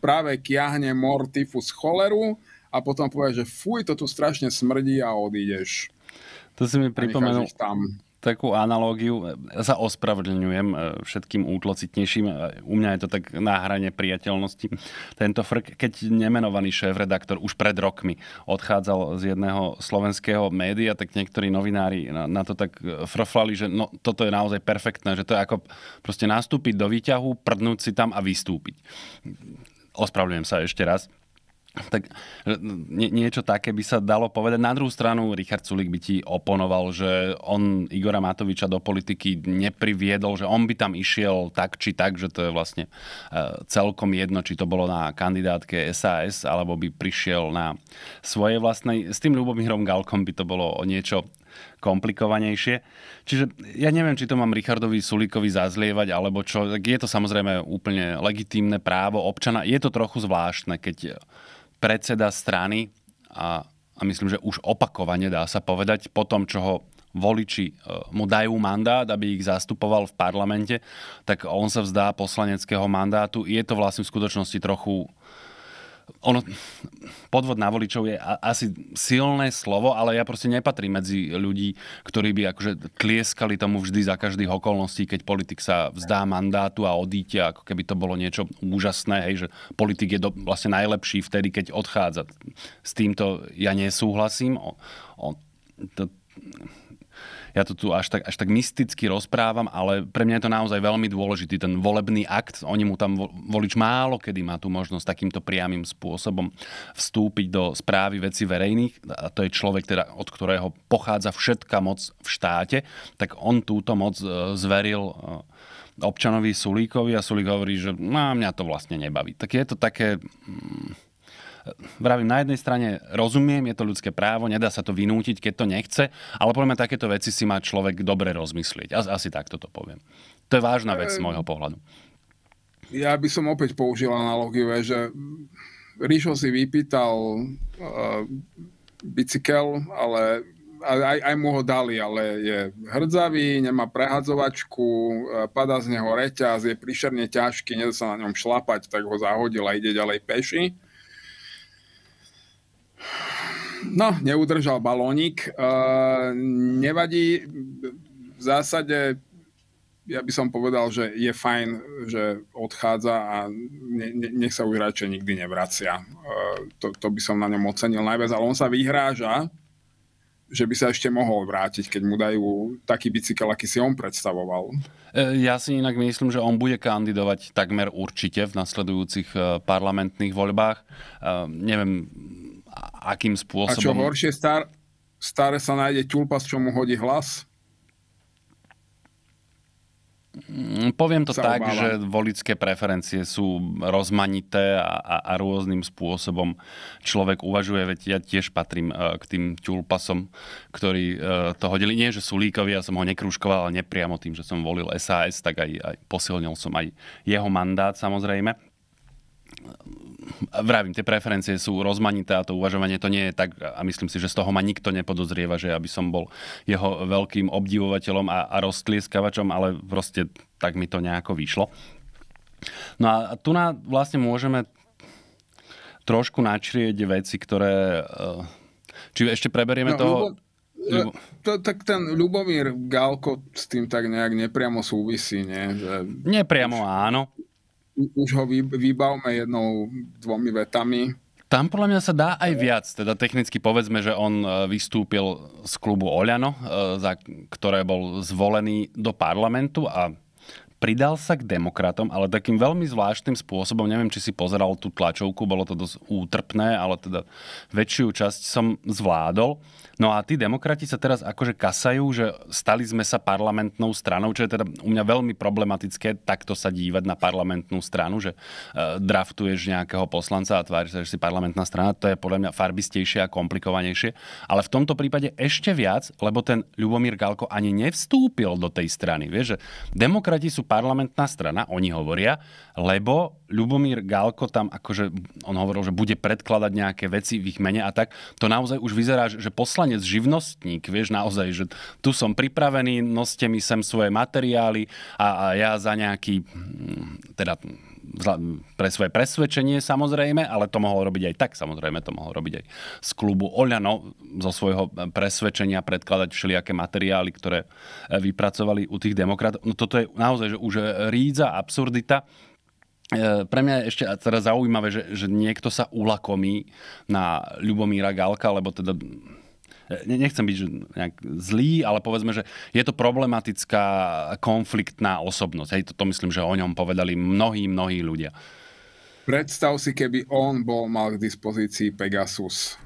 Speaker 1: práve kiahne mor, tyfus, choleru a potom povieš, že fuj, to tu strašne smrdí a odídeš.
Speaker 2: To si mi pripomenul, tam takú analógiu. Ja e, sa ospravedlňujem e, všetkým útlocitnejším. E, u mňa je to tak na hrane priateľnosti. Tento frk, keď nemenovaný šéf-redaktor už pred rokmi odchádzal z jedného slovenského média, tak niektorí novinári na to tak frflali, že no, toto je naozaj perfektné, že to je ako proste nastúpiť do výťahu, prdnúť si tam a vystúpiť. Ospravedlňujem sa ešte raz tak e, nie, niečo také by sa dalo povedať. Na druhú stranu, Richard Sulik by ti oponoval, že on Igora Matoviča do politiky nepriviedol, že on by tam išiel tak či tak, že to je vlastne e, celkom jedno, či to bolo na kandidátke SAS, alebo by prišiel na svoje vlastnej... S tým Ľubomírom Galkom by to bolo o niečo komplikovanejšie. Čiže ja neviem, či to mám Richardovi Sulíkovi zazlievať, alebo čo. Tak je to samozrejme úplne legitímne právo občana. Je to trochu zvláštne, keď predseda strany a, a myslím, že už opakovane dá sa povedať po tom, čo ho voliči e, mu dajú mandát, aby ich zastupoval v parlamente, tak on sa vzdá poslaneckého mandátu. Je to vlastne v skutočnosti trochu ono, podvod na voličov je asi silné slovo, ale ja proste nepatrím medzi ľudí, ktorí by akože tlieskali tomu vždy za každých okolností, keď politik sa vzdá mandátu a odíde, ako keby to bolo niečo úžasné, hej, že politik je do, vlastne najlepší vtedy, keď odchádza. S týmto ja nesúhlasím. O, o, to, ja to tu až tak, až tak mysticky rozprávam, ale pre mňa je to naozaj veľmi dôležitý ten volebný akt. Oni mu tam volič málo kedy má tú možnosť takýmto priamým spôsobom vstúpiť do správy veci verejných. A to je človek, teda, od ktorého pochádza všetka moc v štáte. Tak on túto moc e, zveril e, občanovi Sulíkovi a Sulík hovorí, že no, mňa to vlastne nebaví. Tak je to také... Mm, vravím, na jednej strane rozumiem, je to ľudské právo, nedá sa to vynútiť, keď to nechce, ale podľa mňa takéto veci si má človek dobre rozmyslieť. As, asi takto to poviem. To je vážna vec z ehm. môjho pohľadu.
Speaker 1: Ja by som opäť použil analogiu, že Ríšo si vypýtal uh, bicykel, ale aj, aj mu ho dali, ale je hrdzavý, nemá prehadzovačku, eh, padá z neho reťaz, je príšerne ťažký, nedá sa na ňom šlapať, tak ho zahodil a ide ďalej peši. No, neudržal balónik. Uh, nevadí, v zásade ja by som povedal, že je fajn, že odchádza a ne, ne, nech sa už radšej nikdy nevracia. Eh, to, to by som na ňom ocenil najviac, ale on sa vyhráža, že by sa ešte mohol vrátiť, keď mu dajú taký bicykel, aký si on predstavoval.
Speaker 2: Eh, ja si inak myslím, že on bude kandidovať takmer určite v nasledujúcich parlamentných voľbách. neviem, akým spôsobom... A čo horšie, star, staré sa nájde
Speaker 1: tulpas, čo mu hodí hlas?
Speaker 2: Mm, poviem to tak, obávam. že volické preferencie sú rozmanité a, a, a rôznym spôsobom človek uvažuje, veď ja tiež patrím e, k tým ťulpasom, ktorí e, to hodili. Nie, že sú líkovi, ja som ho nekruškoval, ale nepriamo tým, že som volil SAS, tak aj, aj posilnil som aj jeho mandát samozrejme vravím, tie preferencie sú rozmanité a to uvažovanie to nie je tak a myslím si, že z toho ma nikto nepodozrieva, že aby som bol jeho veľkým obdivovateľom a, a roztlieskavačom, ale proste tak mi to nejako vyšlo. No a tu na, vlastne môžeme trošku načrieť veci, ktoré... Eh, či ešte preberieme no, toho... Ľubo...
Speaker 1: To, tak ten Ľubomír Galko s tým tak nejak nepriamo súvisí, nie? Že... Nepriamo áno už ho vybavme jednou, dvomi vetami.
Speaker 2: Tam podľa mňa sa dá aj viac. Teda technicky povedzme, že on e, vystúpil z klubu Oľano, e, za ktoré bol zvolený do parlamentu a pridal sa k demokratom, ale takým veľmi zvláštnym spôsobom, neviem, či si pozeral tú tlačovku, bolo to dosť útrpné, ale teda väčšiu časť som zvládol. No a tí demokrati sa teraz akože kasajú, že stali sme sa parlamentnou stranou, čo je teda u mňa veľmi problematické takto sa dívať na parlamentnú stranu, že e, draftuješ nejakého poslanca a tváriš sa, že si parlamentná strana. To je podľa mňa farbistejšie a komplikovanejšie. Ale v tomto prípade ešte viac, lebo ten Ľubomír Galko ani nevstúpil do tej strany. Vieš, že demokrati sú parlamentná strana, oni hovoria, lebo Ľubomír Galko tam akože, on hovoril, že bude predkladať nejaké veci v ich mene a tak. To naozaj už vyzerá, že poslanec poslanec, živnostník, vieš, naozaj, že tu som pripravený, noste mi sem svoje materiály a, a ja za nejaký, mm, teda pre svoje presvedčenie samozrejme, ale to mohol robiť aj tak, samozrejme to mohol robiť aj z klubu Oľano, zo svojho presvedčenia predkladať všelijaké materiály, ktoré e, vypracovali u tých demokratov. No toto je naozaj že už e, rídza, absurdita. E, pre mňa je ešte teraz zaujímavé, že, že niekto sa ulakomí na Ľubomíra Galka, lebo teda nechcem byť nejak zlý, ale povedzme, že je to problematická konfliktná osobnosť. Hej, to, to myslím, že o ňom povedali mnohí, mnohí ľudia.
Speaker 1: Predstav si, keby on bol mal k dispozícii Pegasus.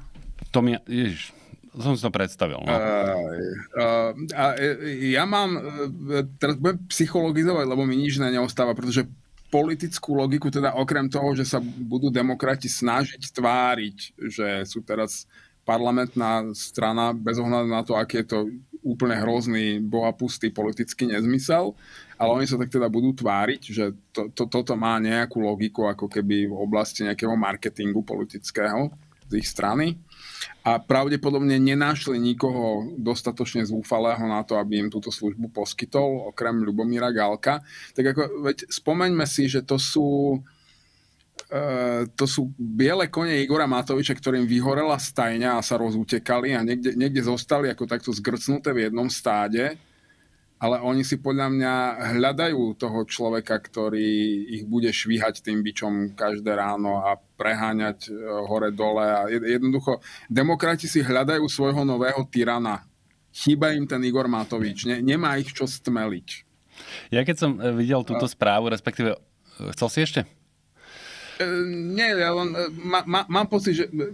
Speaker 1: To mi... Ježiš, som si to predstavil. No. Uh, uh, a e, ja mám, e, teraz budem psychologizovať, lebo mi nič na neostáva, pretože politickú logiku, teda okrem toho, že sa budú demokrati snažiť tváriť, že sú teraz parlamentná strana, bez ohľadu na to, aký je to úplne hrozný, bohapustý politický nezmysel, ale oni sa tak teda budú tváriť, že to, to, toto má nejakú logiku ako keby v oblasti nejakého marketingu politického z ich strany a pravdepodobne nenašli nikoho dostatočne zúfalého na to, aby im túto službu poskytol, okrem Ľubomíra Galka. Tak ako, veď spomeňme si, že to sú E, to sú biele kone Igora Matoviča, ktorým vyhorela stajňa a sa rozutekali a niekde, niekde zostali ako takto zgrcnuté v jednom stáde. Ale oni si podľa mňa hľadajú toho človeka, ktorý ich bude švíhať tým bičom každé ráno a preháňať e, hore-dole. A jednoducho, demokrati si hľadajú svojho nového tyrana. Chýba im ten Igor Matovič. Ne, nemá ich čo stmeliť.
Speaker 2: Ja keď som e, videl túto správu, respektíve... Chcel si ešte?
Speaker 1: E, nie, ja len e, ma, ma, mám pocit, že e,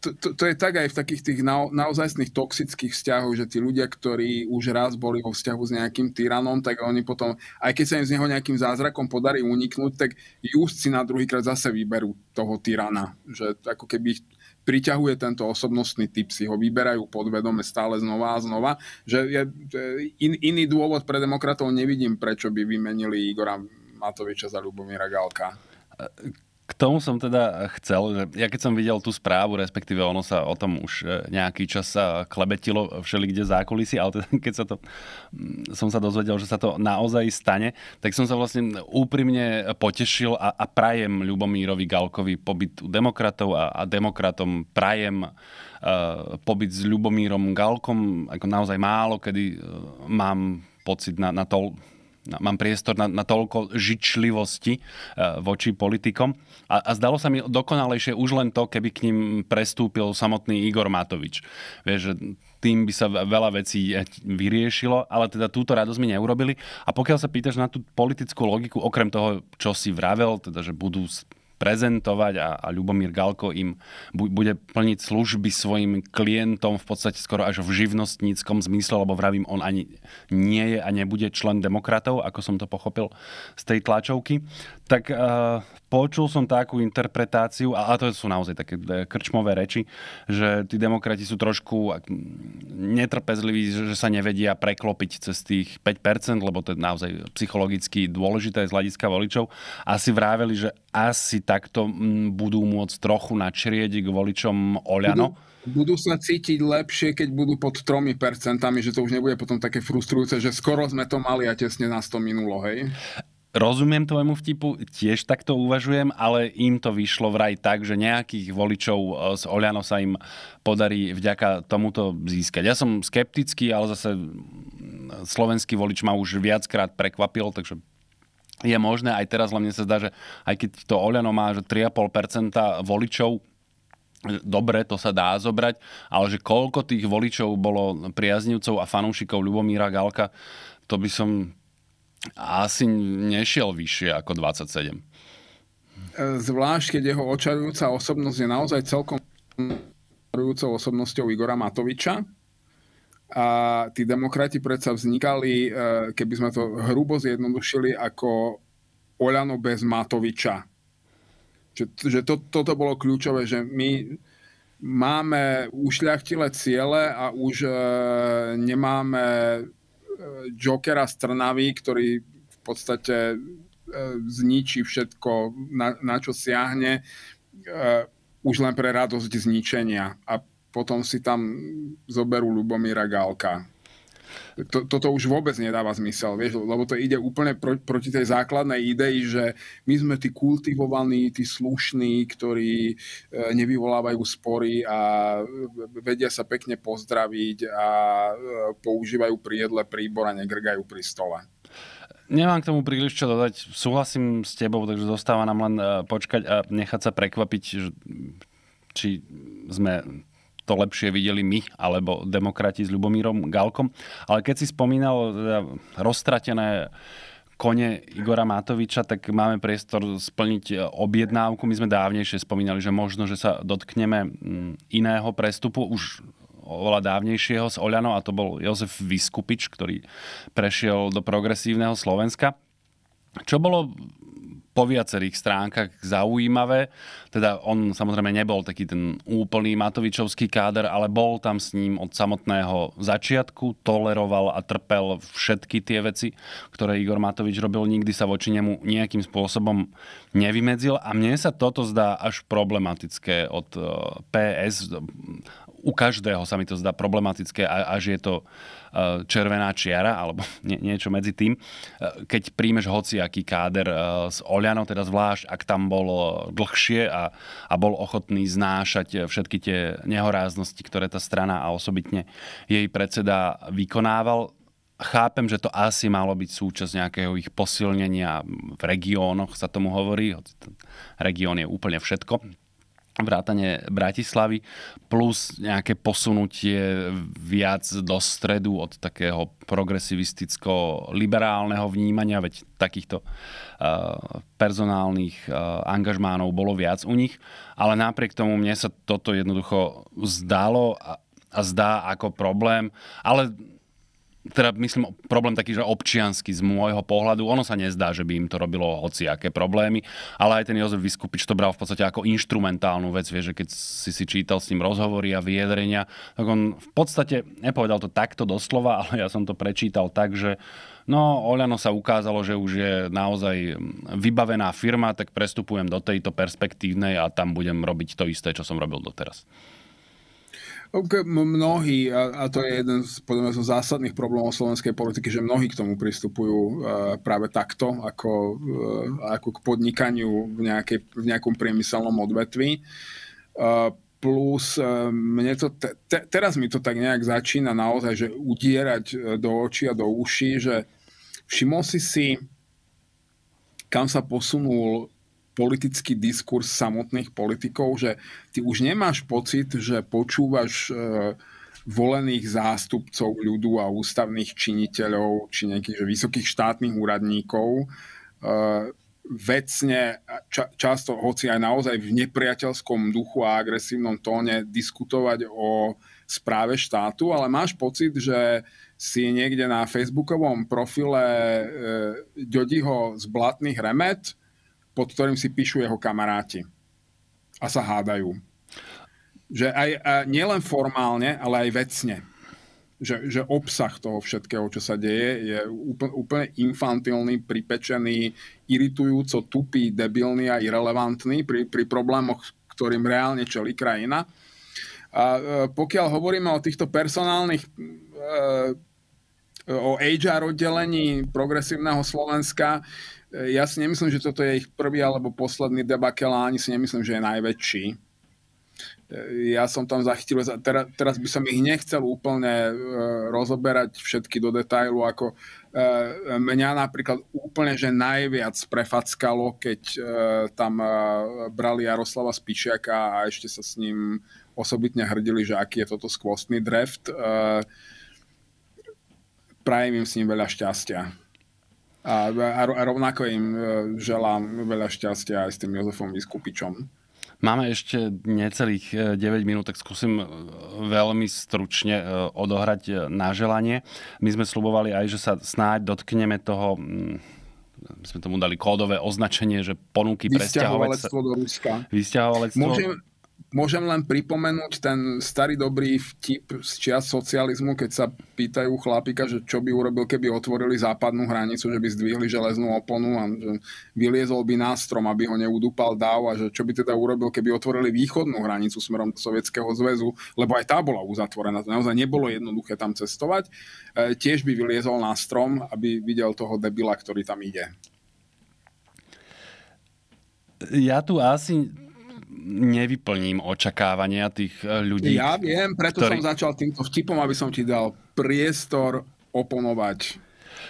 Speaker 1: to, to, to je tak aj v takých tých na, naozajstných toxických vzťahoch, že tí ľudia, ktorí už raz boli vo vzťahu s nejakým tyranom, tak oni potom, aj keď sa im z neho nejakým zázrakom podarí uniknúť, tak just si na druhýkrát zase vyberú toho tyrana. Že ako keby ich priťahuje tento osobnostný typ, si ho vyberajú podvedome stále znova a znova. Že je, in, iný dôvod pre demokratov nevidím, prečo by vymenili Igora Matoviča za Ľubomíra Galka
Speaker 2: k tomu som teda chcel, že ja keď som videl tú správu, respektíve ono sa o tom už e, nejaký čas sa klebetilo všelikde kulisy, ale teda keď sa to, mm, som sa dozvedel, že sa to naozaj stane, tak som sa vlastne úprimne potešil a, a prajem Ľubomírovi Galkovi pobyt u demokratov a, a demokratom prajem uh, pobyt s Ľubomírom Galkom, ako naozaj málo, kedy uh, mám pocit na, na to, No, mám priestor na, na toľko žičlivosti eh, voči politikom. A, a zdalo sa mi dokonalejšie už len to, keby k ním prestúpil samotný Igor Matovič. Vieš, tým by sa veľa vecí eh, vyriešilo, ale teda túto radosť mi neurobili. A pokiaľ sa pýtaš na tú politickú logiku, okrem toho, čo si vravel, teda, že budú prezentovať a, a Ľubomír Galko im bu- bude plniť služby svojim klientom v podstate skoro až v živnostníckom zmysle, lebo vravím, on ani nie je a nebude člen demokratov, ako som to pochopil z tej tlačovky. Tak uh, počul som takú interpretáciu, a, a to sú naozaj také eh, krčmové reči, že tí demokrati sú trošku netrpezliví, že sa nevedia preklopiť cez tých 5%, lebo to je naozaj psychologicky dôležité z hľadiska voličov. Asi vráveli, že asi takto mm, budú môcť trochu načrieť k voličom Oľano.
Speaker 1: Budú, budú sa cítiť lepšie, keď budú pod 3%,
Speaker 2: že to už nebude potom také frustrujúce, že skoro sme to mali a tesne nás to minulo, hej? rozumiem tvojmu vtipu, tiež takto uvažujem, ale im to vyšlo vraj tak, že nejakých voličov e, z Oliano sa im podarí vďaka tomuto získať. Ja som skeptický, ale zase slovenský volič ma už viackrát prekvapil, takže je možné, aj teraz len mne sa zdá, že aj keď to Oliano má že 3,5% voličov, dobre, to sa dá zobrať, ale že koľko tých voličov bolo priaznivcov a fanúšikov Ľubomíra Galka, to by som asi nešiel vyššie ako 27.
Speaker 1: Zvlášť, keď jeho očarujúca osobnosť je naozaj celkom očarujúcou osobnosťou Igora Matoviča. A tí demokrati predsa vznikali, eh, keby sme to hrubo zjednodušili, ako Oľano bez Matoviča. Že, že to, toto bolo kľúčové, že my máme ušľachtile ciele a už e, nemáme E, Jokera z Trnavy, ktorý v podstate e, zničí všetko, na, na čo siahne, e, už len pre radosť zničenia. A potom si tam zoberú Lubomíra Gálka to, toto už vôbec nedáva zmysel, vieš, lebo to ide úplne pro, proti tej základnej idei, že my sme tí kultivovaní, tí slušní, ktorí e, nevyvolávajú spory a e, vedia sa pekne pozdraviť a e, používajú jedle príbor a negrgajú pri stole.
Speaker 2: Nemám k tomu príliš čo dodať. Súhlasím s tebou, takže zostáva nám len e, počkať a nechať sa prekvapiť, či sme to lepšie videli my, alebo demokrati s Ľubomírom Galkom. Ale keď si spomínal teda roztratené kone Igora Matoviča, tak máme priestor splniť e, objednávku. My sme dávnejšie spomínali, že možno, že sa dotkneme iného prestupu, už oveľa dávnejšieho z Oľano, a to bol Jozef Vyskupič, ktorý prešiel do progresívneho Slovenska. Čo bolo po viacerých stránkach zaujímavé. Teda on samozrejme nebol taký ten úplný Matovičovský káder, ale bol tam s ním od samotného začiatku, toleroval a trpel všetky tie veci, ktoré Igor Matovič robil, nikdy sa voči nemu nejakým spôsobom nevymedzil a mne sa toto zdá až problematické od eh, PS u každého sa mi to zdá problematické, až je to e, červená čiara, alebo nie, niečo medzi tým. E, keď príjmeš hociaký káder z e, Oliano, teda zvlášť, ak tam bol dlhšie a, a bol ochotný znášať všetky tie nehoráznosti, ktoré tá strana a osobitne jej predseda vykonával, chápem, že to asi malo byť súčasť nejakého ich posilnenia v regiónoch, sa tomu hovorí, hoci ten región je úplne všetko vrátanie Bratislavy, plus nejaké posunutie viac do stredu od takého progresivisticko-liberálneho vnímania, veď takýchto uh, personálnych uh, angažmánov bolo viac u nich, ale napriek tomu mne sa toto jednoducho zdalo a, a zdá ako problém, ale teda myslím problém taký, že občiansky z môjho pohľadu, ono sa nezdá, že by im to robilo hoci aké problémy, ale aj ten Jozef Vyskupič to bral v podstate ako instrumentálnu vec, vieš, že keď si si čítal s ním rozhovory a vyjadrenia, tak on v podstate nepovedal to takto doslova, ale ja som to prečítal tak, že no Oľano sa ukázalo, že už je naozaj vybavená firma, tak prestupujem do tejto perspektívnej a tam budem robiť to isté, čo som robil doteraz.
Speaker 1: Mnohí, a, a to je jeden z, podľa mňa, zo zásadných problémov slovenskej politiky, že mnohí k tomu pristupujú e, práve takto, ako, e, ako k podnikaniu v, nejakej, v nejakom priemyselnom odvetvi e, plus mne to te, te, teraz mi to tak nejak začína naozaj, že udierať do očí a do uší, že všimol si si, kam sa posunul politický diskurs samotných politikov, že ty už nemáš pocit, že počúvaš e, volených zástupcov ľudu a ústavných činiteľov či nejakých vysokých štátnych úradníkov e, vecne, často, hoci aj naozaj v nepriateľskom duchu a agresívnom tóne diskutovať o správe štátu, ale máš pocit, že si niekde na facebookovom profile e, Ďodiho z Blatných remet pod ktorým si píšu jeho kamaráti a sa hádajú. Že aj nielen formálne, ale aj vecne. Že, že obsah toho všetkého, čo sa deje, je úplne, úplne infantilný, pripečený, iritujúco tupý, debilný a irrelevantný pri, pri problémoch, ktorým reálne čelí krajina. A e, pokiaľ hovoríme o týchto personálnych e, o HR oddelení progresívneho Slovenska, E, ja si nemyslím, že toto je ich prvý alebo posledný debakel a ani si nemyslím, že je najväčší. E, ja som tam zachytil, teraz, teraz by som ich nechcel úplne e, rozoberať všetky do detailu, ako mňa napríklad úplne, že najviac prefackalo, keď tam brali Jaroslava Spičiaka a ešte sa s ním osobitne hrdili, že aký je toto skvostný draft. Prajem im s ním veľa šťastia a, a, a rovnako im e, želám veľa šťastia aj s tým Jozefom Vyskupičom.
Speaker 2: Máme ešte necelých 9 e, minút, tak skúsim e, veľmi stručne odohrať na želanie. My sme slubovali aj, že sa snáď dotkneme toho mm, my sme tomu dali kódové označenie, že ponuky Vysťahovalectvo do Ruska. Vysťahovalectvo. Môžem,
Speaker 1: Môžem len pripomenúť ten starý dobrý vtip z čias socializmu, keď sa pýtajú chlapika, že čo by urobil, keby otvorili západnú hranicu, že by zdvihli železnú oponu a že vyliezol by na strom, aby ho neudúpal dáv a že čo by teda urobil, keby otvorili východnú hranicu smerom do Sovietskeho zväzu, lebo aj tá bola uzatvorená. To naozaj nebolo jednoduché tam cestovať. E, tiež by vyliezol na strom, aby videl toho debila, ktorý tam ide.
Speaker 2: Ja tu asi nevyplním očakávania tých e, ľudí. Ja viem, preto ktorý... som
Speaker 1: začal týmto vtipom, aby som ti dal
Speaker 2: priestor
Speaker 1: oponovať.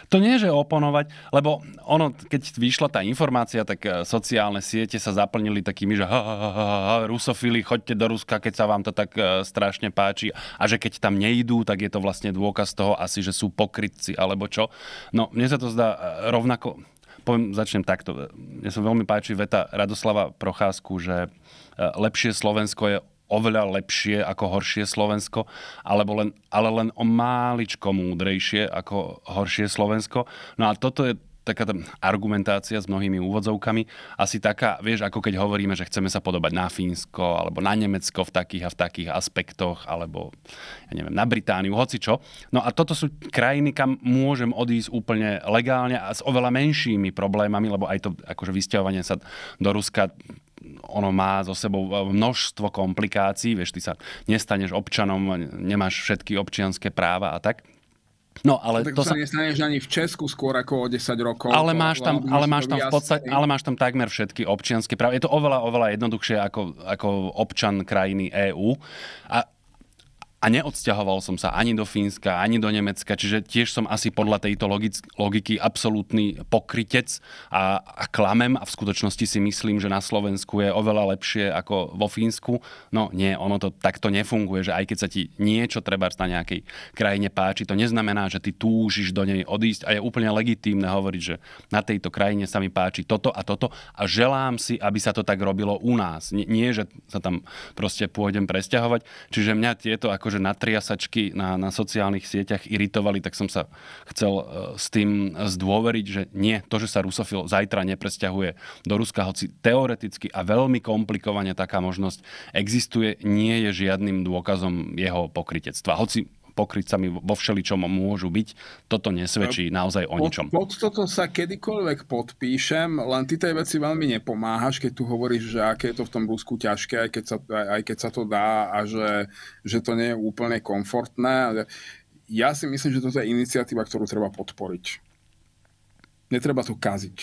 Speaker 2: To nie, že oponovať, lebo ono, keď vyšla tá informácia, tak e, sociálne siete sa zaplnili takými, že ha, ha, ha, ha, rusofili, choďte do Ruska, keď sa vám to tak e, strašne páči a že keď tam nejdú, tak je to vlastne dôkaz toho asi, že sú pokrytci alebo čo. No, mne sa to zdá rovnako poviem, začnem takto. Mne som veľmi páči veta Radoslava Procházku, že e, lepšie Slovensko je oveľa lepšie ako horšie Slovensko, alebo len, ale len o máličko múdrejšie ako horšie Slovensko. No a toto je taká tá argumentácia s mnohými úvodzovkami, asi taká, vieš, ako keď hovoríme, že chceme sa podobať na Fínsko alebo na Nemecko v takých a v takých aspektoch, alebo ja neviem, na Britániu, hoci čo. No a toto sú krajiny, kam môžem odísť úplne legálne a s oveľa menšími problémami, lebo aj to akože vysťahovanie sa do Ruska ono má so sebou množstvo komplikácií, vieš, ty sa nestaneš občanom, nemáš všetky občianské práva a tak. No, ale tak to, to sa
Speaker 1: nestaneš ani v Česku skôr ako o 10 rokov. Ale máš tam, ale máš tam, v podstate, ale
Speaker 2: máš tam takmer všetky občianské práva. Je to oveľa, oveľa jednoduchšie ako, ako občan krajiny EÚ. A a neodsťahoval som sa ani do Fínska, ani do Nemecka, čiže tiež som asi podľa tejto logiky absolútny pokrytec a, a klamem a v skutočnosti si myslím, že na Slovensku je oveľa lepšie ako vo Fínsku. No nie, ono to takto nefunguje, že aj keď sa ti niečo treba na nejakej krajine páči, to neznamená, že ty túžiš do nej odísť a je úplne legitímne hovoriť, že na tejto krajine sa mi páči toto a toto a želám si, aby sa to tak robilo u nás. Nie, nie že sa tam proste pôjdem presťahovať, čiže mňa tieto ako akože natriasačky na, na sociálnych sieťach iritovali, tak som sa chcel e, s tým zdôveriť, že nie, to, že sa rusofil zajtra nepresťahuje do Ruska, hoci teoreticky a veľmi komplikovane taká možnosť existuje, nie je žiadnym dôkazom jeho pokritectva. Hoci pokrycami vo všeličom môžu byť, toto nesvedčí naozaj o ničom. Pod, pod toto sa
Speaker 1: kedykoľvek podpíšem, len ty tej veci veľmi nepomáhaš, keď tu hovoríš, že aké je to v tom Rusku ťažké, aj keď sa, aj, aj keď sa to dá a že, že to nie je úplne komfortné. Ja si myslím, že toto je iniciatíva, ktorú treba podporiť. Netreba to kaziť.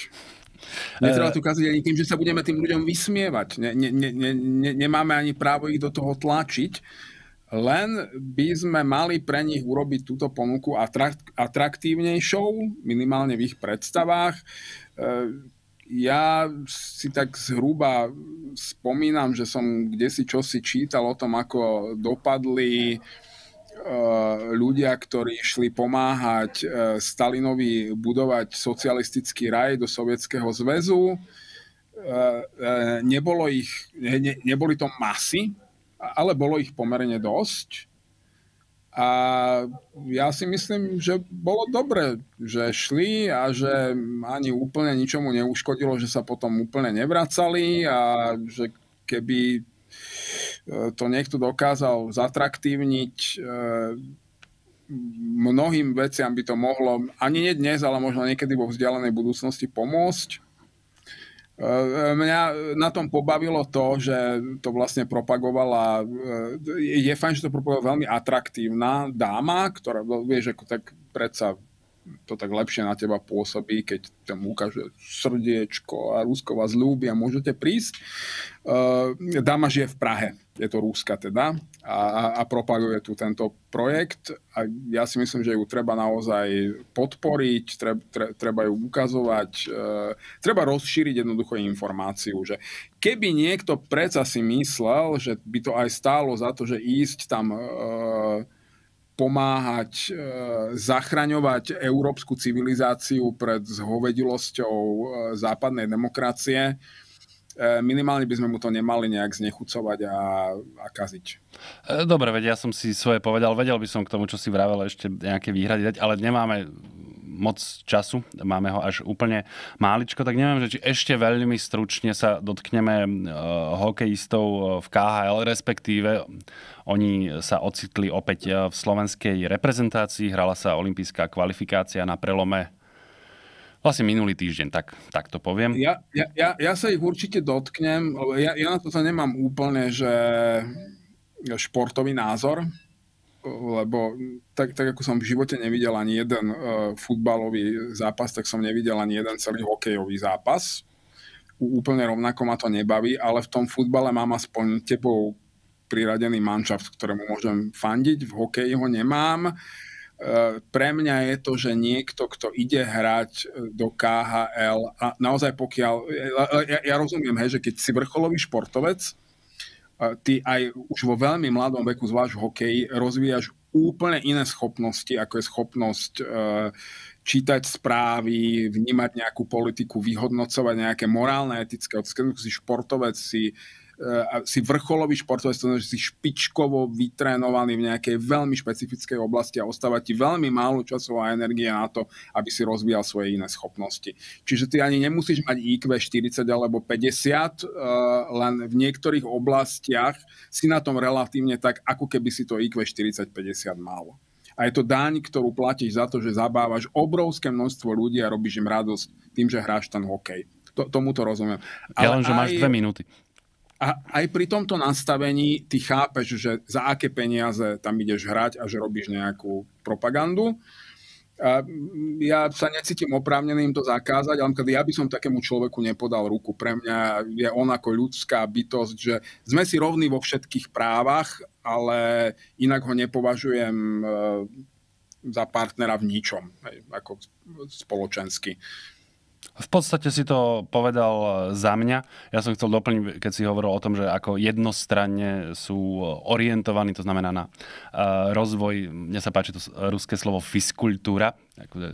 Speaker 1: Netreba e- to kaziť ani tým, že sa budeme tým ľuďom vysmievať. Ne, ne, ne, ne, nemáme ani právo ich do toho tlačiť len by sme mali pre nich urobiť túto ponuku atrakt, atraktívnejšou, minimálne v ich predstavách. E, ja si tak zhruba spomínam, že som kde si čosi čítal o tom, ako dopadli e, ľudia, ktorí šli pomáhať e, Stalinovi budovať socialistický raj do Sovietskeho zväzu. Nebolo ich, ne, neboli to masy, ale bolo ich pomerne dosť. A ja si myslím, že bolo dobre, že šli a že ani úplne ničomu neuškodilo, že sa potom úplne nevracali a že keby e, to niekto dokázal zatraktívniť, e, mnohým veciam by to mohlo, ani nie dnes, ale možno niekedy vo vzdialenej budúcnosti pomôcť. E, mňa na tom pobavilo to, že to vlastne propagovala, e, je fajn, že to propagovala veľmi atraktívna dáma, ktorá, vieš, ako tak predsa to tak lepšie na teba pôsobí, keď tam ukáže srdiečko a Rusko vás ľúbi a môžete prísť. Uh, eh, dáma žije v Prahe, je to Rúska teda, a, a, a propaguje tu tento projekt. A ja si myslím, že ju treba naozaj podporiť, tre, tre, treba ju ukazovať, uh, treba rozšíriť jednoducho informáciu, že keby niekto predsa si myslel, že by to aj stálo za to, že ísť tam... Uh, pomáhať e, zachraňovať európsku civilizáciu pred zhovedilosťou e, západnej demokracie, e, minimálne by sme mu to nemali nejak znechucovať a, a kaziť. E,
Speaker 2: dobre, vedia ja som si svoje povedal, vedel by som k tomu, čo si vravel, ešte nejaké výhrady dať, ale nemáme moc času, máme ho až úplne máličko, tak neviem, že či ešte veľmi stručne sa dotkneme e, hokejistov e, v KHL, respektíve oni sa ocitli opäť e, v slovenskej reprezentácii, hrala sa olimpijská kvalifikácia na prelome vlastne minulý týždeň, tak, tak to poviem. Ja,
Speaker 1: ja, ja, ja sa ich určite dotknem, lebo ja, ja na to nemám úplne, že športový názor, lebo tak, tak ako som v živote nevidel ani jeden uh, futbalový zápas, tak som nevidel ani jeden celý hokejový zápas. Úplne rovnako ma to nebaví, ale v tom futbale mám aspoň tebou priradený manšaft, ktorému môžem fandiť. V hokeji ho nemám. E, pre mňa je to, že niekto, kto ide hrať e, do KHL, a naozaj pokiaľ, ja, ja rozumiem, hej, že keď si vrcholový športovec, ty aj už vo veľmi mladom veku, zváš hokej, rozvíjaš úplne iné schopnosti, ako je schopnosť e, čítať správy, vnímať nejakú politiku, vyhodnocovať nejaké morálne, etické odskedy, si športovec, si Eh, si vrcholový športovec, to znamená, že si špičkovo vytrénovaný v nejakej veľmi špecifickej oblasti a ostáva ti veľmi málo času a energie na to, aby si rozvíjal svoje iné schopnosti. Čiže ty ani nemusíš mať IQ 40 alebo 50, eh, len v niektorých oblastiach si na tom relatívne tak, ako keby si to IQ 40-50 málo. A je to daň, ktorú platíš za to, že zabávaš obrovské množstvo ľudí a robíš im radosť tým, že hráš ten hokej. To, tomu to rozumiem. Ale ja len, že aj... máš dve minúty. A aj pri tomto nastavení ty chápeš, že za aké peniaze tam ideš hrať a že robíš nejakú propagandu. A ja sa necítim oprávneným to zakázať, ale ja by som takému človeku nepodal ruku. Pre mňa je on ako ľudská bytosť, že sme si rovní vo všetkých právach, ale inak ho nepovažujem e, za partnera v ničom, ako spoločensky.
Speaker 2: V podstate si to povedal e, za mňa. Ja som chcel doplniť, keď si hovoril o tom, že ako jednostranne sú e, orientovaní, to znamená na e, rozvoj, mne sa páči to ruské slovo fiskultúra, akože,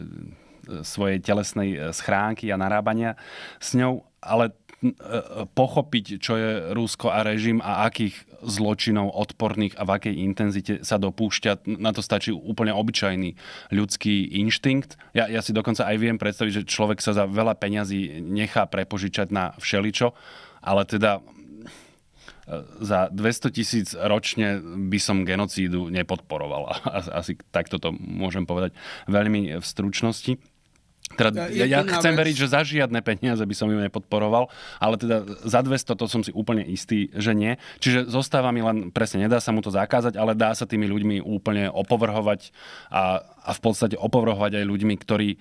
Speaker 2: svojej telesnej schránky a narábania s ňou, ale E, e, pochopiť, čo je Rusko a režim a akých zločinov odporných a v akej intenzite sa dopúšťa. Na to stačí úplne obyčajný ľudský inštinkt. Ja, ja si dokonca aj viem predstaviť, že človek sa za veľa peňazí nechá prepožičať na všeličo, ale teda e, za 200 tisíc ročne by som genocídu nepodporoval. Asi takto to môžem povedať veľmi v stručnosti. Teda ja, ja chcem vec. veriť, že za žiadne peniaze by som ju nepodporoval, ale teda za 200 to som si úplne istý, že nie. Čiže zostáva mi len, presne, nedá sa mu to zakázať, ale dá sa tými ľuďmi úplne opovrhovať a, a v podstate opovrhovať aj ľuďmi, ktorí e,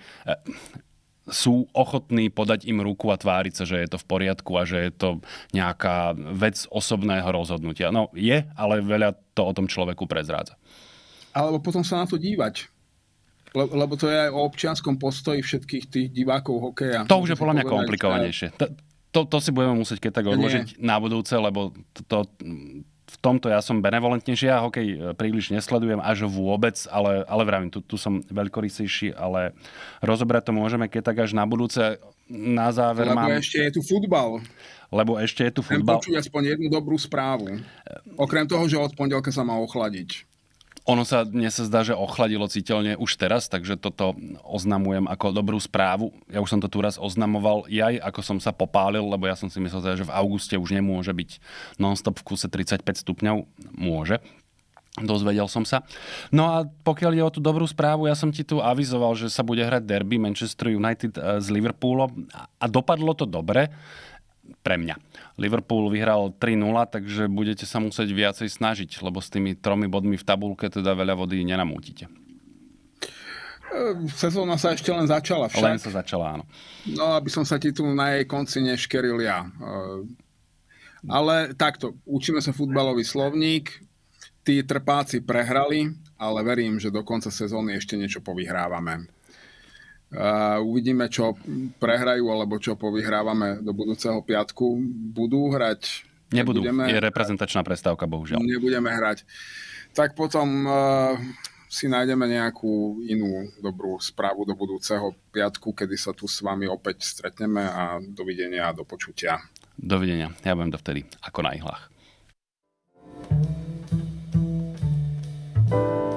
Speaker 2: sú ochotní podať im ruku a tváriť sa, že je to v poriadku a že je to nejaká vec osobného rozhodnutia. No je, ale veľa to o tom človeku prezrádza.
Speaker 1: Alebo potom sa na to dívať lebo, lebo to je aj o občianskom postoji všetkých tých divákov hokeja. To už je podľa mňa komplikovanejšie.
Speaker 2: komplikovanejšie. To, to, to si budeme musieť keď tak odložiť Nie. na budúce, lebo to, to, v tomto ja som benevolentnejší, ja hokej e, príliš nesledujem až vôbec, ale, ale vravím, tu, tu som veľkorysejší, ale rozobrať to môžeme keď tak až na budúce. Na záver lebo mám... ešte
Speaker 1: je tu futbal.
Speaker 2: Lebo ešte je tu futbal. Chcem
Speaker 1: počuť aspoň jednu dobrú správu. E, Okrem toho, že od pondelka sa má ochladiť.
Speaker 2: Ono sa dnes sa zdá, že ochladilo citeľne už teraz, takže toto oznamujem ako dobrú správu. Ja už som to tu raz oznamoval, jaj, ako som sa popálil, lebo ja som si myslel, teda, že v auguste už nemôže byť non-stop v kuse 35 stupňov. Môže. Dozvedel som sa. No a pokiaľ je o tú dobrú správu, ja som ti tu avizoval, že sa bude hrať derby Manchester United eh, s Liverpoolom a dopadlo to dobre pre mňa. Liverpool vyhral 3-0, takže budete sa musieť viacej snažiť, lebo s tými tromi bodmi v tabulke teda veľa vody nenamútite.
Speaker 1: E, sezóna sa ešte len začala však. Len
Speaker 2: sa začala, áno.
Speaker 1: No, aby som sa ti tu na jej konci neškeril ja. E, ale takto, učíme sa futbalový slovník, tí trpáci prehrali, ale verím, že do konca sezóny ešte niečo povyhrávame. A uvidíme, čo prehrajú alebo čo povyhrávame do budúceho piatku. Budú hrať? Nebudú. Nebudeme je
Speaker 2: reprezentačná prestávka, bohužiaľ.
Speaker 1: Nebudeme hrať. Tak potom uh, si nájdeme nejakú inú dobrú správu do budúceho piatku, kedy sa tu s vami opäť stretneme a dovidenia a do počutia.
Speaker 2: Dovidenia. Ja budem dovtedy ako na ihlách. thank you